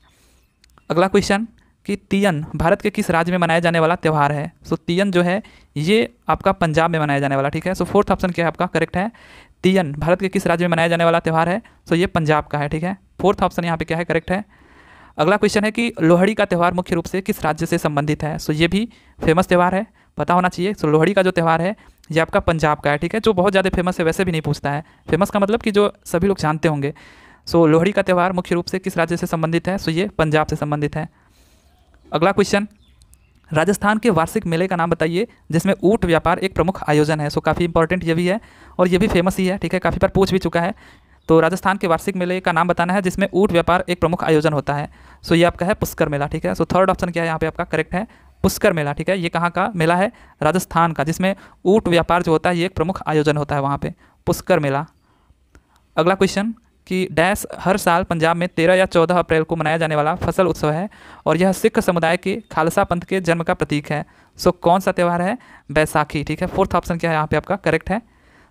Speaker 1: अगला क्वेश्चन कि तियन भारत के किस राज्य में मनाया जाने वाला त्यौहार है सो so, जो है ये आपका पंजाब में मनाया जाने वाला ठीक है सो फोर्थ ऑप्शन क्या है आपका करेक्ट है तियन भारत के किस राज्य में मनाया जाने वाला त्यौहार है सो so, ये पंजाब का है ठीक है फोर्थ ऑप्शन यहाँ पे क्या है करेक्ट है अगला क्वेश्चन है कि लोहड़ी का त्यौहार मुख्य रूप से किस राज्य से संबंधित है सो so, ये भी फेमस त्यौहार है पता होना चाहिए सो लोहड़ी का जो त्यौहार है ये आपका पंजाब का है ठीक है जो बहुत ज़्यादा फेमस है वैसे भी नहीं पूछता है फेमस का मतलब कि जो सभी लोग जानते होंगे सो लोहड़ी का त्यौहार मुख्य रूप से किस राज्य से संबंधित है सो ये पंजाब से संबंधित है अगला क्वेश्चन राजस्थान के वार्षिक मेले का नाम बताइए जिसमें ऊँट व्यापार एक प्रमुख आयोजन है सो काफ़ी इंपॉर्टेंट ये भी है और ये भी फेमस ही है ठीक है काफ़ी बार पूछ भी चुका है तो राजस्थान के वार्षिक मेले का नाम बताना है जिसमें ऊँट व्यापार एक प्रमुख आयोजन होता है सो ये आपका है पुष्कर मेला ठीक है सो थर्ड ऑप्शन क्या है यहाँ पे आपका करेक्ट है पुष्कर मेला ठीक है ये कहाँ का मेला है राजस्थान का जिसमें ऊँट व्यापार जो होता है ये एक प्रमुख आयोजन होता है वहाँ पर पुष्कर मेला अगला क्वेश्चन कि डैश हर साल पंजाब में तेरह या चौदह अप्रैल को मनाया जाने वाला फसल उत्सव है और यह सिख समुदाय के खालसा पंथ के जन्म का प्रतीक है सो कौन सा त्यौहार है बैसाखी ठीक है फोर्थ ऑप्शन क्या है यहाँ पे आपका करेक्ट है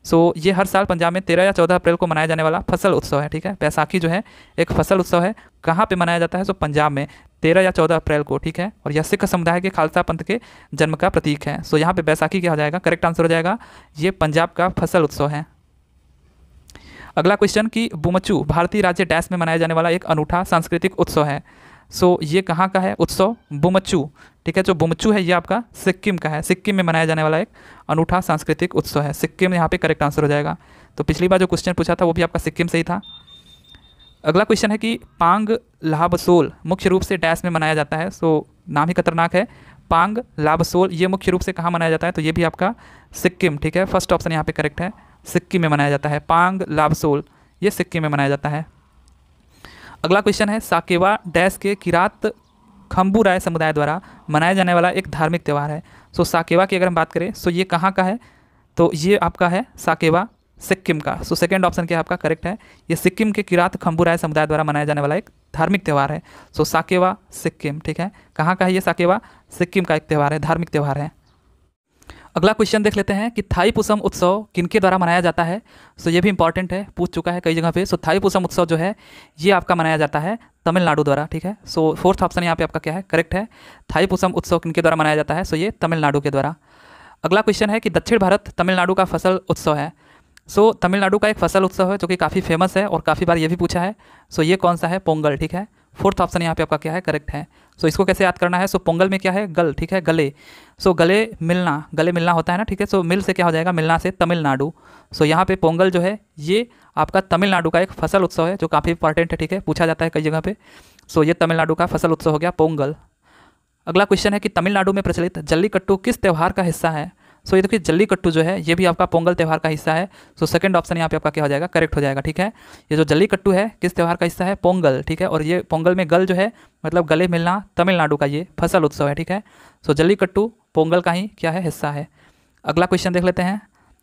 Speaker 1: सो ये हर साल पंजाब में तेरह या चौदह अप्रैल को मनाया जाने वाला फसल उत्सव है ठीक है बैसाखी जो है एक फसल उत्सव है कहाँ पर मनाया जाता है सो पंजाब में तेरह या चौदह अप्रैल को ठीक है और यह सिख समुदाय के खालसा पंथ के जन्म का प्रतीक है सो यहाँ पे बैसाखी क्या हो जाएगा करेक्ट आंसर हो जाएगा ये पंजाब का फसल उत्सव है अगला क्वेश्चन कि बुमचू भारतीय राज्य डैश में मनाया जाने वाला एक अनूठा सांस्कृतिक उत्सव है सो so, ये कहाँ का है उत्सव बुमचू ठीक है जो बुमचू है ये आपका सिक्किम का है सिक्किम में मनाया जाने वाला एक अनूठा सांस्कृतिक उत्सव है सिक्किम यहाँ पे करेक्ट आंसर हो जाएगा तो पिछली बार जो क्वेश्चन पूछा था वो भी आपका सिक्किम से ही था अगला क्वेश्चन है कि पांग लाभसोल मुख्य रूप से डैश में मनाया जाता है सो नाम ही खतरनाक है पांग लाभसोल ये मुख्य रूप से कहाँ मनाया जाता है तो ये भी आपका सिक्किम ठीक है फर्स्ट ऑप्शन यहाँ पे करेक्ट है सिक्किम में मनाया जाता है पांग लाबसोल ये सिक्किम में मनाया जाता है अगला क्वेश्चन है साकेवा डैश के किरात खम्बू राय समुदाय द्वारा मनाया जाने वाला एक धार्मिक त्यौहार है सो साकेवा की अगर हम बात करें सो ये कहाँ का है तो ये आपका है साकेवा सिक्किम का सो सेकेंड ऑप्शन क्या आपका करेक्ट है ये सिक्किम के किरात खम्बू राय समुदाय द्वारा मनाया जाने वाला एक धार्मिक त्यौहार है सो साकेवा सिक्किम ठीक है कहाँ का है ये साकेवा सिक्किम का एक त्यौहार है धार्मिक त्यौहार है अगला क्वेश्चन देख लेते हैं कि थाई पुसम उत्सव किनके द्वारा मनाया जाता है सो ये भी इंपॉर्टेंट है पूछ चुका है कई जगह पे सो थाई पुसम उत्सव जो है ये आपका मनाया जाता है तमिलनाडु द्वारा ठीक है सो फोर्थ ऑप्शन यहाँ पे आपका क्या है करेक्ट है थाई पुसम उत्सव किनके द्वारा मनाया जाता है सो ये तमिलनाडु के द्वारा अगला क्वेश्चन है कि दक्षिण भारत तमिलनाडु का फसल उत्सव है सो तमिलनाडु का एक फसल उत्सव है जो कि काफ़ी फेमस है और काफ़ी बार ये भी पूछा है सो ये कौन सा है पोंगल ठीक है फोर्थ ऑप्शन यहाँ पे आपका क्या है करेक्ट है सो इसको कैसे याद करना है सो पोंगल में क्या है गल ठीक है गले सो so, गले मिलना गले मिलना होता है ना ठीक है सो मिल से क्या हो जाएगा मिलना से तमिलनाडु सो so, यहाँ पे पोंगल जो है ये आपका तमिलनाडु का एक फसल उत्सव है जो काफ़ी इंपॉर्टेंट है ठीक है पूछा जाता है कई जगह पे सो so, ये तमिलनाडु का फसल उत्सव हो गया पोंगल अगला क्वेश्चन है कि तमिलनाडु में प्रचलित जल्लीकट्टू किस त्यौहार का हिस्सा है सो ये देखिए जल्दी कट्टू जो है ये भी आपका पोंगल त्यौहार का हिस्सा है सो सेकंड ऑप्शन यहाँ पे आपका क्या हो जाएगा करेक्ट हो जाएगा ठीक है ये जो जल्दी कट्टू है किस त्यौहार का हिस्सा है पोंगल ठीक है और ये पोंगल में गल जो है मतलब गले मिलना तमिलनाडु का ये फसल उत्सव है ठीक है सो जल्दी कट्टू पोंगल का ही क्या है हिस्सा है अगला क्वेश्चन देख लेते हैं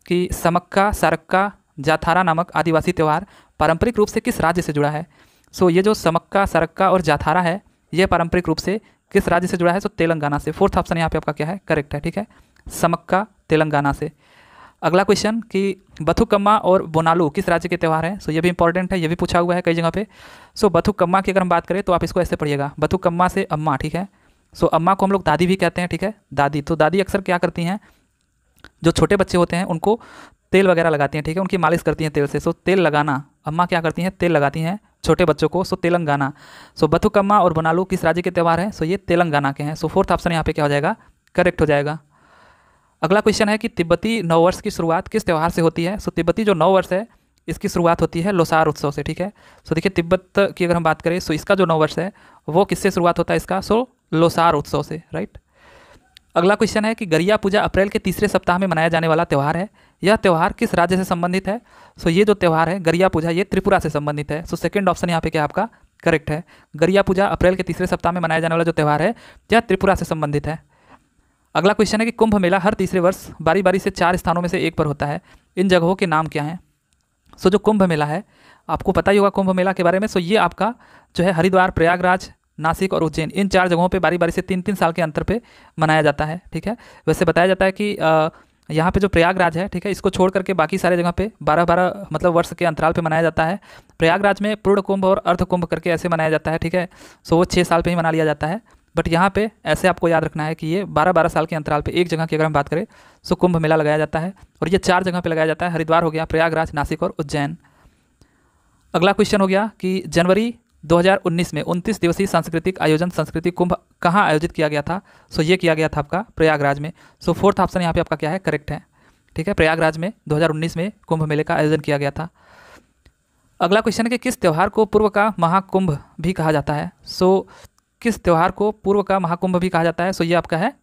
Speaker 1: कि समक्का सारक्का जाथारा नामक आदिवासी त्यौहार पारंपरिक रूप से किस राज्य से जुड़ा है सो ये जो समक्का सरक्का और जाथारा है ये पारंपरिक रूप से किस राज्य से जुड़ा है सो तेलंगाना से फोर्थ ऑप्शन यहाँ पे आपका क्या है करेक्ट है ठीक है समक्का तेलंगाना से अगला क्वेश्चन कि बथुकम्मा और बोनालू किस राज्य के त्यौहार हैं सो ये भी इंपॉर्टेंट है ये भी पूछा हुआ है कई जगह पे सो बथुकम्मा की अगर हम बात करें तो आप इसको ऐसे पढ़िएगा बथुकम्मा से अम्मा ठीक है सो अम्मा को हम लोग दादी भी कहते हैं ठीक है दादी तो दादी अक्सर क्या करती हैं जो छोटे बच्चे होते हैं उनको तेल वगैरह लगाती हैं ठीक है उनकी मालिश करती हैं तेल से सो तेल लगाना अम्मा क्या करती हैं तेल लगाती हैं छोटे बच्चों को सो तेलंगाना सो बथुकम्मा और बोनालू किस राज्य के त्यौहार हैं सो ये तेलंगाना के हैं सो फोर्थ ऑप्शन यहाँ पर क्या हो जाएगा करेक्ट हो जाएगा अगला क्वेश्चन है कि तिब्बती नववर्ष की शुरुआत किस त्यौहार से होती है सो तिब्बती जो नववर्ष है इसकी शुरुआत होती है लोसार उत्सव से ठीक है सो देखिए तिब्बत की अगर हम बात करें सो इसका जो नववर्ष है वो किससे शुरुआत होता है इसका सो लोसार उत्सव से राइट अगला क्वेश्चन है कि गरिया पूजा अप्रैल के तीसरे सप्ताह में मनाया जाने वाला त्यौहार है यह त्यौहार किस राज्य से संबंधित है सो ये जो त्यौहार है गरिया पूजा ये त्रिपुरा से संबंधित है सो सेकेंड ऑप्शन यहाँ पे क्या आपका करेक्ट है गरिया पूजा अप्रैल के तीसरे सप्ताह में मनाया जाने वाला जो त्यौहार है यह त्रिपुरा से संबंधित है अगला क्वेश्चन है कि कुंभ मेला हर तीसरे वर्ष बारी बारी से चार स्थानों में से एक पर होता है इन जगहों के नाम क्या हैं सो जो कुंभ मेला है आपको पता ही होगा कुंभ मेला के बारे में सो ये आपका जो है हरिद्वार प्रयागराज नासिक और उज्जैन इन चार जगहों पे बारी बारी से तीन तीन साल के अंतर पे मनाया जाता है ठीक है वैसे बताया जाता है कि यहाँ पे जो प्रयागराज है ठीक है इसको छोड़ करके बाकी सारे जगह पे बारह बारह मतलब वर्ष के अंतराल पे मनाया जाता है प्रयागराज में पूर्ण कुंभ और अर्ध कुंभ करके ऐसे मनाया जाता है ठीक है सो वो छः साल पर ही मना लिया जाता है बट यहाँ पे ऐसे आपको याद रखना है कि ये बारह बारह साल के अंतराल पे एक जगह की अगर हम बात करें सो तो कुंभ मेला लगाया जाता है और ये चार जगह पे लगाया जाता है हरिद्वार हो गया प्रयागराज नासिक और उज्जैन अगला क्वेश्चन हो गया कि जनवरी 2019 में 29 दिवसीय सांस्कृतिक आयोजन सांस्कृतिक कुंभ कहाँ आयोजित किया गया था सो ये किया गया था आपका प्रयागराज में सो फोर्थ ऑप्शन यहाँ पे आपका क्या है करेक्ट है ठीक है प्रयागराज में दो में कुंभ मेले का आयोजन किया गया था अगला क्वेश्चन है कि किस त्यौहार को पूर्व का महाकुंभ भी कहा जाता है सो so, किस त्यौहार को पूर्व का महाकुंभ भी कहा जाता है सो ये आपका है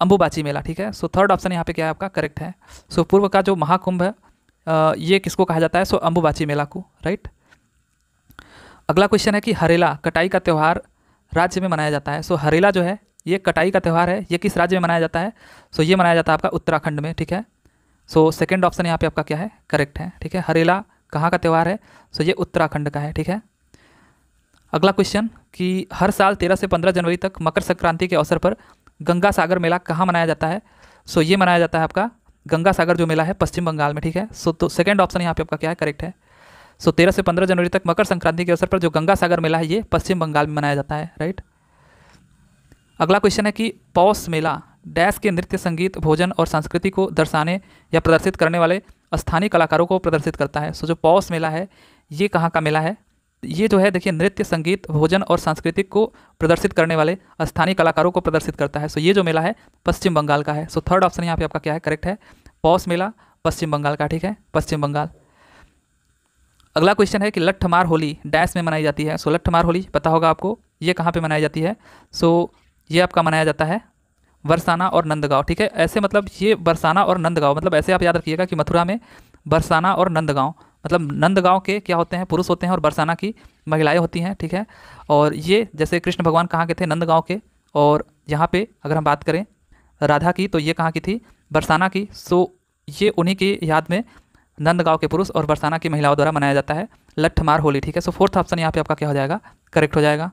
Speaker 1: अंबुबाची मेला ठीक है सो थर्ड ऑप्शन यहाँ पे क्या है आपका करेक्ट है सो पूर्व का जो महाकुंभ है ये किसको कहा जाता है सो अंबुबाची मेला को राइट अगला क्वेश्चन है कि हरेला कटाई का त्यौहार राज्य में मनाया जाता है सो हरेला जो है ये कटाई का त्यौहार है ये किस राज्य में मनाया जाता है सो ये मनाया जाता है आपका उत्तराखंड में ठीक है सो सेकेंड ऑप्शन यहाँ पे आपका क्या है करेक्ट है ठीक है हरेला कहाँ का त्यौहार है सो ये उत्तराखंड का है ठीक है अगला क्वेश्चन कि हर साल 13 से 15 जनवरी तक मकर संक्रांति के अवसर पर गंगा सागर मेला कहाँ मनाया जाता है सो ये मनाया जाता है आपका गंगा सागर जो मेला है पश्चिम बंगाल में ठीक है सो तो सेकेंड ऑप्शन यहाँ पे आपका क्या है करेक्ट है सो तेरह से पंद्रह जनवरी तक मकर संक्रांति के अवसर पर जो गंगा सागर मेला है ये पश्चिम बंगाल में मनाया जाता है राइट अगला क्वेश्चन है कि पौष मेला डैश के नृत्य संगीत भोजन और संस्कृति को दर्शाने या प्रदर्शित करने वाले स्थानीय कलाकारों को प्रदर्शित करता है सो जो पौष मेला है ये कहाँ का मेला है ये जो है देखिए नृत्य संगीत भोजन और सांस्कृतिक को प्रदर्शित करने वाले स्थानीय कलाकारों को प्रदर्शित करता है सो ये जो मेला है पश्चिम बंगाल का है सो थर्ड ऑप्शन यहाँ पे आपका क्या है करेक्ट है पौष मेला पश्चिम बंगाल का ठीक है पश्चिम बंगाल अगला क्वेश्चन है कि लट्ठमार होली डैश में मनाई जाती है सो लट्ठमार होली पता होगा आपको ये कहाँ पर मनाई जाती है सो ये आपका मनाया जाता है बरसाना और नंदगांव ठीक है ऐसे मतलब ये बरसाना और नंदगांव मतलब ऐसे आप याद रखिएगा कि मथुरा में बरसाना और नंदगांव मतलब नंदगांव के क्या होते हैं पुरुष होते हैं और बरसाना की महिलाएं होती हैं ठीक है और ये जैसे कृष्ण भगवान कहाँ के थे नंदगांव के और यहाँ पे अगर हम बात करें राधा की तो ये कहाँ की थी बरसाना की सो ये उन्हीं की याद में नंदगांव के पुरुष और बरसाना की महिलाओं द्वारा मनाया जाता है लट्ठमार होली ठीक है सो फोर्थ ऑप्शन यहाँ पर आपका क्या हो जाएगा करेक्ट हो जाएगा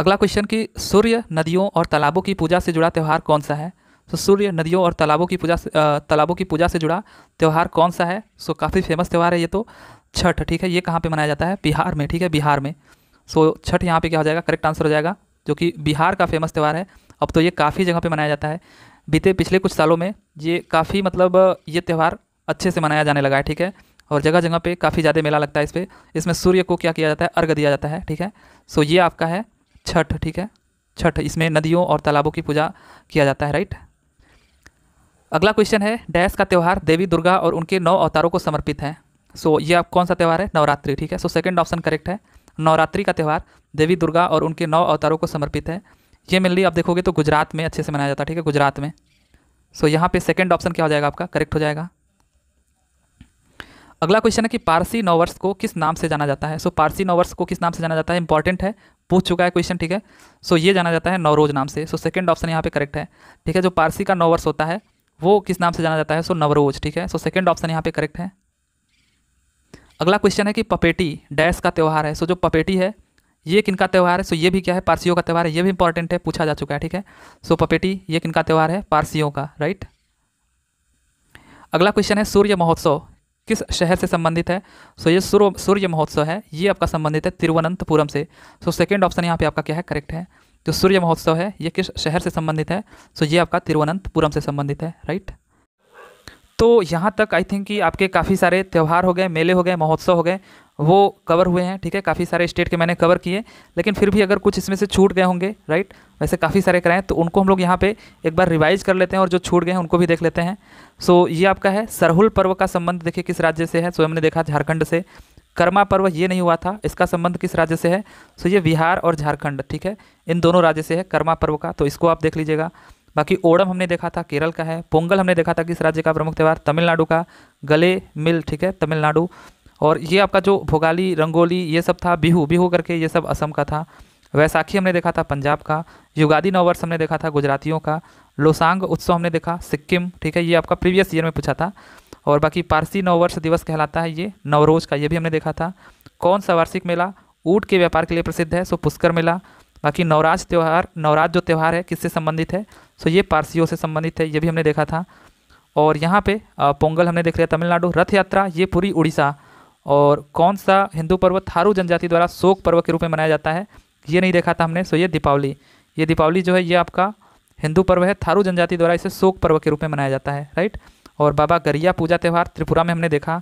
Speaker 1: अगला क्वेश्चन कि सूर्य नदियों और तालाबों की पूजा से जुड़ा त्यौहार कौन सा है तो सूर्य नदियों और तालाबों की पूजा तालाबों की पूजा से जुड़ा त्यौहार कौन सा है सो काफ़ी फेमस त्यौहार है ये तो छठ ठीक है ये कहाँ पे मनाया जाता है बिहार में ठीक है बिहार में सो छठ यहाँ पे क्या हो जाएगा करेक्ट आंसर हो जाएगा जो कि बिहार का फेमस त्यौहार है अब तो ये काफ़ी जगह पर मनाया जाता है बीते पिछले कुछ सालों में ये काफ़ी मतलब ये त्यौहार अच्छे से मनाया जाने लगा है ठीक है और जगह जगह पे काफ़ी ज़्यादा मेला लगता है इस पर इसमें सूर्य को क्या किया जाता है अर्घ दिया जाता है ठीक है सो ये आपका है छठ ठीक है छठ इसमें नदियों और तालाबों की पूजा किया जाता है राइट अगला क्वेश्चन है डैश का त्यौहार देवी दुर्गा और उनके नौ अवतारों को समर्पित है सो so, ये आप कौन सा त्यौहार है नवरात्रि ठीक है सो सेकेंड ऑप्शन करेक्ट है नवरात्रि का त्यौहार देवी दुर्गा और उनके नौ अवतारों को समर्पित है ये मेनली आप देखोगे तो गुजरात में अच्छे से मनाया जाता है ठीक है गुजरात में सो so, यहाँ पे सेकेंड ऑप्शन क्या हो जाएगा आपका करेक्ट हो जाएगा अगला क्वेश्चन है कि पारसी नववर्ष को किस नाम से जाना जाता है सो so, पारसी नववर्ष को किस नाम से जाना जाता है इंपॉर्टेंट है पूछ चुका है क्वेश्चन ठीक है सो so, ये जाना जाता है नवरोज नाम से सो सेकंड ऑप्शन यहाँ पे करेक्ट है ठीक है जो पारसी का नववर्ष होता है वो किस नाम से जाना जाता है सो नवरोज ठीक है सो सेकेंड ऑप्शन यहाँ पे करेक्ट है अगला क्वेश्चन है कि पपेटी डैश का त्यौहार है सो जो पपेटी है ये किन का त्यौहार है सो ये भी क्या है पारसियों का त्यौहार है ये भी इंपॉर्टेंट है पूछा जा चुका है ठीक है सो पपेटी ये किन का त्यौहार है पारसियों का राइट अगला क्वेश्चन है सूर्य महोत्सव किस शहर से संबंधित है सो ये सूर्य सूर्य महोत्सव है ये आपका संबंधित है तिरुवनंतपुरम से सो सेकेंड ऑप्शन यहाँ पे आपका क्या है करेक्ट है जो सूर्य महोत्सव है ये किस शहर से संबंधित है सो ये आपका तिरुवनंतपुरम से संबंधित है राइट तो यहाँ तक आई थिंक कि आपके काफ़ी सारे त्यौहार हो गए मेले हो गए महोत्सव हो गए वो कवर हुए हैं ठीक है काफ़ी सारे स्टेट के मैंने कवर किए लेकिन फिर भी अगर कुछ इसमें से छूट गए होंगे राइट वैसे काफ़ी सारे कराएँ तो उनको हम लोग यहाँ पे एक बार रिवाइज कर लेते हैं और जो छूट गए हैं उनको भी देख लेते हैं सो ये आपका है सरहुल पर्व का संबंध देखिए किस राज्य से है सो हमने देखा झारखंड से कर्मा पर्व ये नहीं हुआ था इसका संबंध किस राज्य से है सो ये बिहार और झारखंड ठीक है इन दोनों राज्य से है कर्मा पर्व का तो इसको आप देख लीजिएगा बाकी ओडम हमने देखा था केरल का है पोंगल हमने देखा था किस राज्य का प्रमुख त्यौहार तमिलनाडु का गले मिल ठीक है तमिलनाडु और ये आपका जो भोगाली रंगोली ये सब था बिहू बिहू करके ये सब असम का था वैसाखी हमने देखा था पंजाब का युगादी नववर्ष हमने देखा था गुजरातियों का लोसांग उत्सव हमने देखा सिक्किम ठीक है ये आपका प्रीवियस ईयर में पूछा था और बाकी पारसी नववर्ष दिवस कहलाता है ये नवरोज का ये भी हमने देखा था कौन सा वार्षिक मेला ऊँट के व्यापार के लिए प्रसिद्ध है सो पुष्कर मेला बाकी नवराज त्यौहार नवराज जो त्यौहार है किससे संबंधित है सो ये पारसियों से संबंधित है ये भी हमने देखा था और यहाँ पे पोंगल हमने देख लिया तमिलनाडु रथ यात्रा ये पूरी उड़ीसा और कौन सा हिंदू पर्व थारू जनजाति द्वारा शोक पर्व के रूप में मनाया जाता है ये नहीं देखा था हमने सो ये दीपावली ये दीपावली जो है ये आपका हिंदू पर्व है थारू जनजाति द्वारा इसे शोक पर्व के रूप में मनाया जाता है राइट और बाबा गरिया पूजा त्यौहार त्रिपुरा में हमने देखा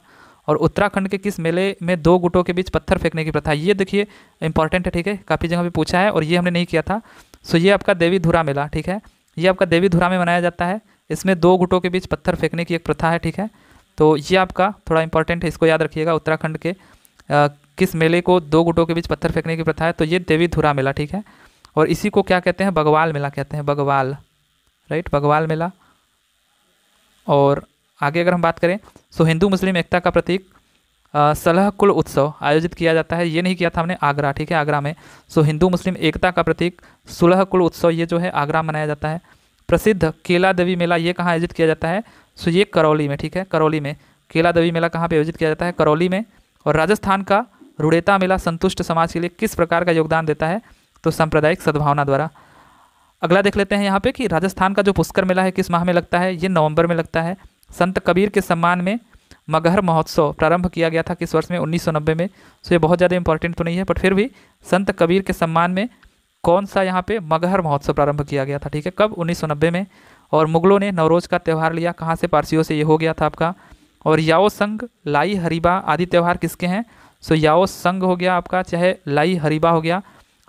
Speaker 1: और उत्तराखंड के किस मेले में दो गुटों के बीच पत्थर फेंकने की प्रथा ये देखिए इंपॉर्टेंट है ठीक है काफ़ी जगह पे पूछा है और ये हमने नहीं किया था सो ये आपका देवी धुरा मेला ठीक है ये आपका देवी धुरा में मनाया जाता है इसमें दो गुटों के बीच पत्थर फेंकने की एक प्रथा है ठीक है तो ये आपका थोड़ा इंपॉर्टेंट है इसको याद रखिएगा उत्तराखंड के आ, किस मेले को दो गुटों के बीच पत्थर फेंकने की प्रथा है तो ये देवी धुरा मेला ठीक है और इसी को क्या कहते हैं बगवाल मेला कहते हैं बगवाल राइट बगवाल मेला और आगे अगर हम बात करें सो हिंदू मुस्लिम एकता का प्रतीक सलह कुल उत्सव आयोजित किया जाता है ये नहीं किया था हमने आगरा ठीक है आगरा में सो हिंदू मुस्लिम एकता का प्रतीक सुलह कुल उत्सव ये जो है आगरा मनाया जाता है प्रसिद्ध केला देवी मेला ये कहाँ आयोजित किया जाता है सो ये करौली में ठीक है करौली में केला देवी मेला कहाँ पे आयोजित किया जाता है करौली में और राजस्थान का रुड़ेता मेला संतुष्ट समाज के लिए किस प्रकार का योगदान देता है तो सांप्रदायिक सद्भावना द्वारा अगला देख लेते हैं यहाँ पे कि राजस्थान का जो पुष्कर मेला है किस माह में लगता है ये नवंबर में लगता है संत कबीर के सम्मान में मगहर महोत्सव प्रारंभ किया गया था किस वर्ष में उन्नीस में सो ये बहुत ज़्यादा इंपॉर्टेंट तो नहीं है बट फिर भी संत कबीर के सम्मान में कौन सा यहाँ पे मगहर महोत्सव प्रारंभ किया गया था ठीक है कब उन्नीस में और मुगलों ने नवरोज़ का त्यौहार लिया कहाँ से पारसियों से ये हो गया था आपका और याओ संघ लाई हरीबा आदि त्यौहार किसके हैं सो याओ संघ हो गया आपका चाहे लाई हरीबा हो गया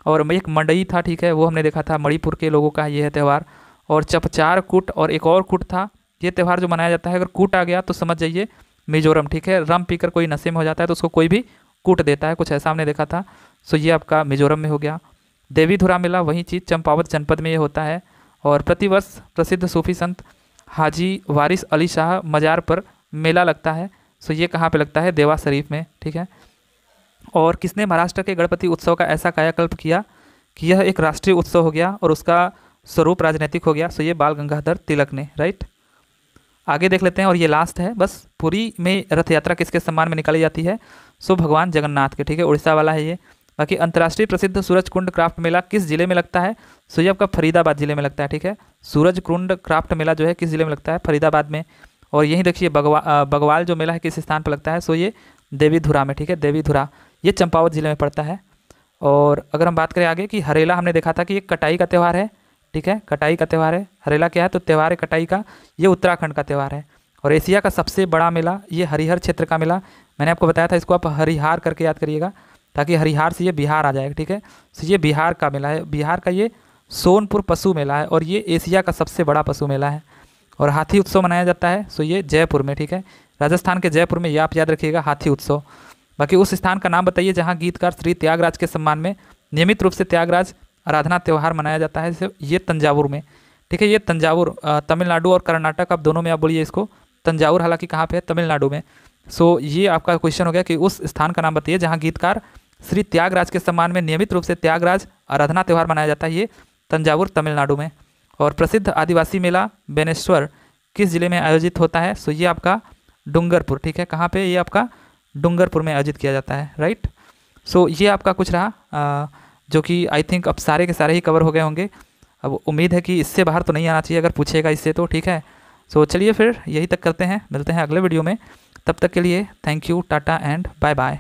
Speaker 1: और एक मंडई था ठीक है वो हमने देखा था मणिपुर के लोगों का ये है त्यौहार और चपचार कुट और एक और कुट था ये त्यौहार जो मनाया जाता है अगर कूट आ गया तो समझ जाइए मिजोरम ठीक है रम पीकर कोई नशे में हो जाता है तो उसको कोई भी कूट देता है कुछ ऐसा हमने देखा था सो ये आपका मिजोरम में हो गया देवी धुरा मेला वही चीज़ चंपावत जनपद में ये होता है और प्रतिवर्ष प्रसिद्ध सूफी संत हाजी वारिस अली शाह मज़ार पर मेला लगता है सो ये कहाँ पे लगता है देवा शरीफ में ठीक है और किसने महाराष्ट्र के गणपति उत्सव का ऐसा कायाकल्प किया कि यह एक राष्ट्रीय उत्सव हो गया और उसका स्वरूप राजनीतिक हो गया सो ये बाल गंगाधर तिलक ने राइट आगे देख लेते हैं और ये लास्ट है बस पूरी में रथ यात्रा किसके सम्मान में निकाली जाती है सो भगवान जगन्नाथ के ठीक है उड़ीसा वाला है ये बाकी अंतर्राष्ट्रीय प्रसिद्ध सूरज कुंड क्राफ्ट मेला किस जिले में लगता है सो ये आपका फरीदाबाद जिले में लगता है ठीक है सूरज कुंड क्राफ्ट मेला जो है किस जिले में लगता है फरीदाबाद में और यहीं देखिए बगवा बगवाल जो मेला है किस स्थान पर लगता है सो ये देवीधुरा में ठीक है देवीधुरा ये चंपावत ज़िले में पड़ता है और अगर हम बात करें आगे कि हरेला हमने देखा था कि ये कटाई का त्यौहार है ठीक है कटाई का त्यौहार है हरेला क्या है तो त्यौहार है कटाई का ये उत्तराखंड का त्यौहार है और एशिया का सबसे बड़ा मेला ये हरिहर क्षेत्र का मेला मैंने आपको बताया था इसको आप हरिहार करके याद करिएगा ताकि हरिहार से ये बिहार आ जाएगा ठीक है तो ये बिहार का मेला है बिहार का ये सोनपुर पशु मेला है और ये एशिया का सबसे बड़ा पशु मेला है और हाथी उत्सव मनाया जाता है सो ये जयपुर में ठीक है राजस्थान के जयपुर में ये आप याद रखिएगा हाथी उत्सव बाकी उस स्थान का नाम बताइए जहाँ गीतकार श्री त्यागराज के सम्मान में नियमित रूप से त्यागराज आराधना त्यौहार मनाया जाता है ये तंजावुर में ठीक है ये तंजावुर तमिलनाडु और कर्नाटक आप दोनों में आप बोलिए इसको तंजावुर हालांकि कहाँ पे है तमिलनाडु में सो ये आपका क्वेश्चन हो गया कि उस स्थान का नाम बताइए जहाँ गीतकार श्री त्यागराज के सम्मान में नियमित रूप से त्यागराज आराधना त्यौहार मनाया जाता है ये तंजावुर तमिलनाडु में और प्रसिद्ध आदिवासी मेला बेनेश्वर किस जिले में आयोजित होता है सो ये आपका डूंगरपुर ठीक है कहाँ पर ये आपका डूंगरपुर में आयोजित किया जाता है राइट सो ये आपका कुछ रहा जो कि आई थिंक अब सारे के सारे ही कवर हो गए होंगे अब उम्मीद है कि इससे बाहर तो नहीं आना चाहिए अगर पूछेगा इससे तो ठीक है सो चलिए फिर यही तक करते हैं मिलते हैं अगले वीडियो में तब तक के लिए thank you tata and bye bye